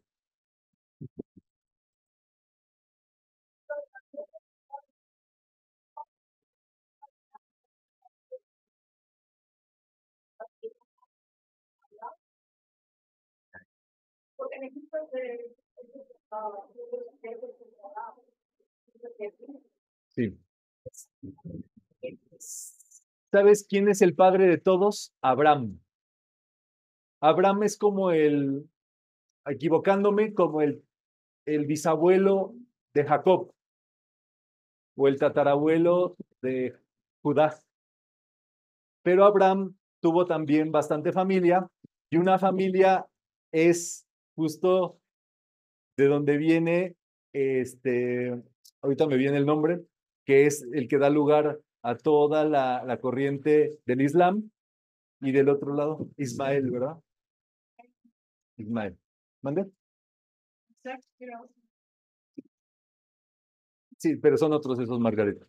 Sí. ¿Sabes quién es el padre de todos? Abraham. Abraham es como el, equivocándome, como el, el bisabuelo de Jacob o el tatarabuelo de Judá. Pero Abraham tuvo también bastante familia y una familia es justo de donde viene, este, ahorita me viene el nombre, que es el que da lugar a a toda la, la corriente del Islam y del otro lado, Ismael, ¿verdad? Ismael. ¿Mande? Sí, pero son otros esos, Margarita.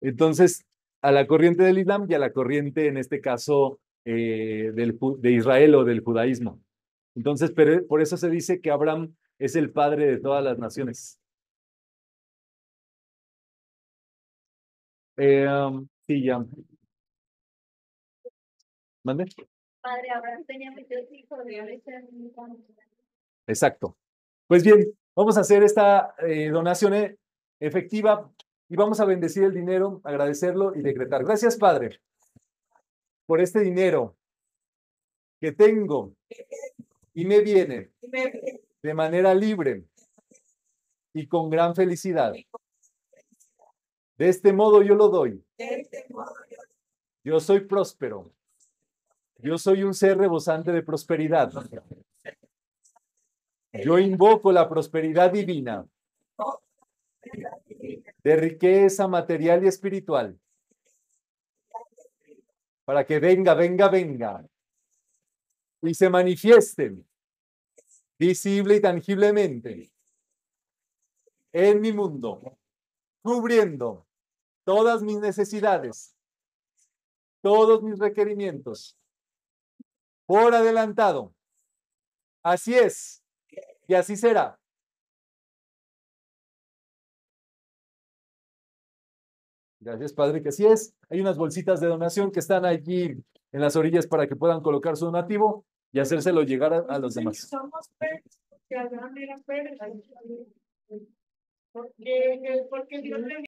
Entonces, a la corriente del Islam y a la corriente, en este caso, eh, del, de Israel o del judaísmo. Entonces, por eso se dice que Abraham es el padre de todas las naciones. Em, sí, ya. ¿Mande? Padre, Exacto. Pues bien, vamos a hacer esta eh, donación eh, efectiva y vamos a bendecir el dinero, agradecerlo y decretar. Gracias, Padre, por este dinero que tengo y me viene de manera libre y con gran felicidad. Este de este modo yo lo doy. yo soy próspero. Yo soy un ser rebosante de prosperidad. Yo invoco la prosperidad divina de riqueza material y espiritual para que venga, venga, venga y se manifieste visible y tangiblemente en mi mundo, cubriendo todas mis necesidades, todos mis requerimientos por adelantado. Así es y así será. Gracias, Padre, que así es. Hay unas bolsitas de donación que están allí en las orillas para que puedan colocar su donativo y hacérselo llegar a, los demás. porque Porque, Dios le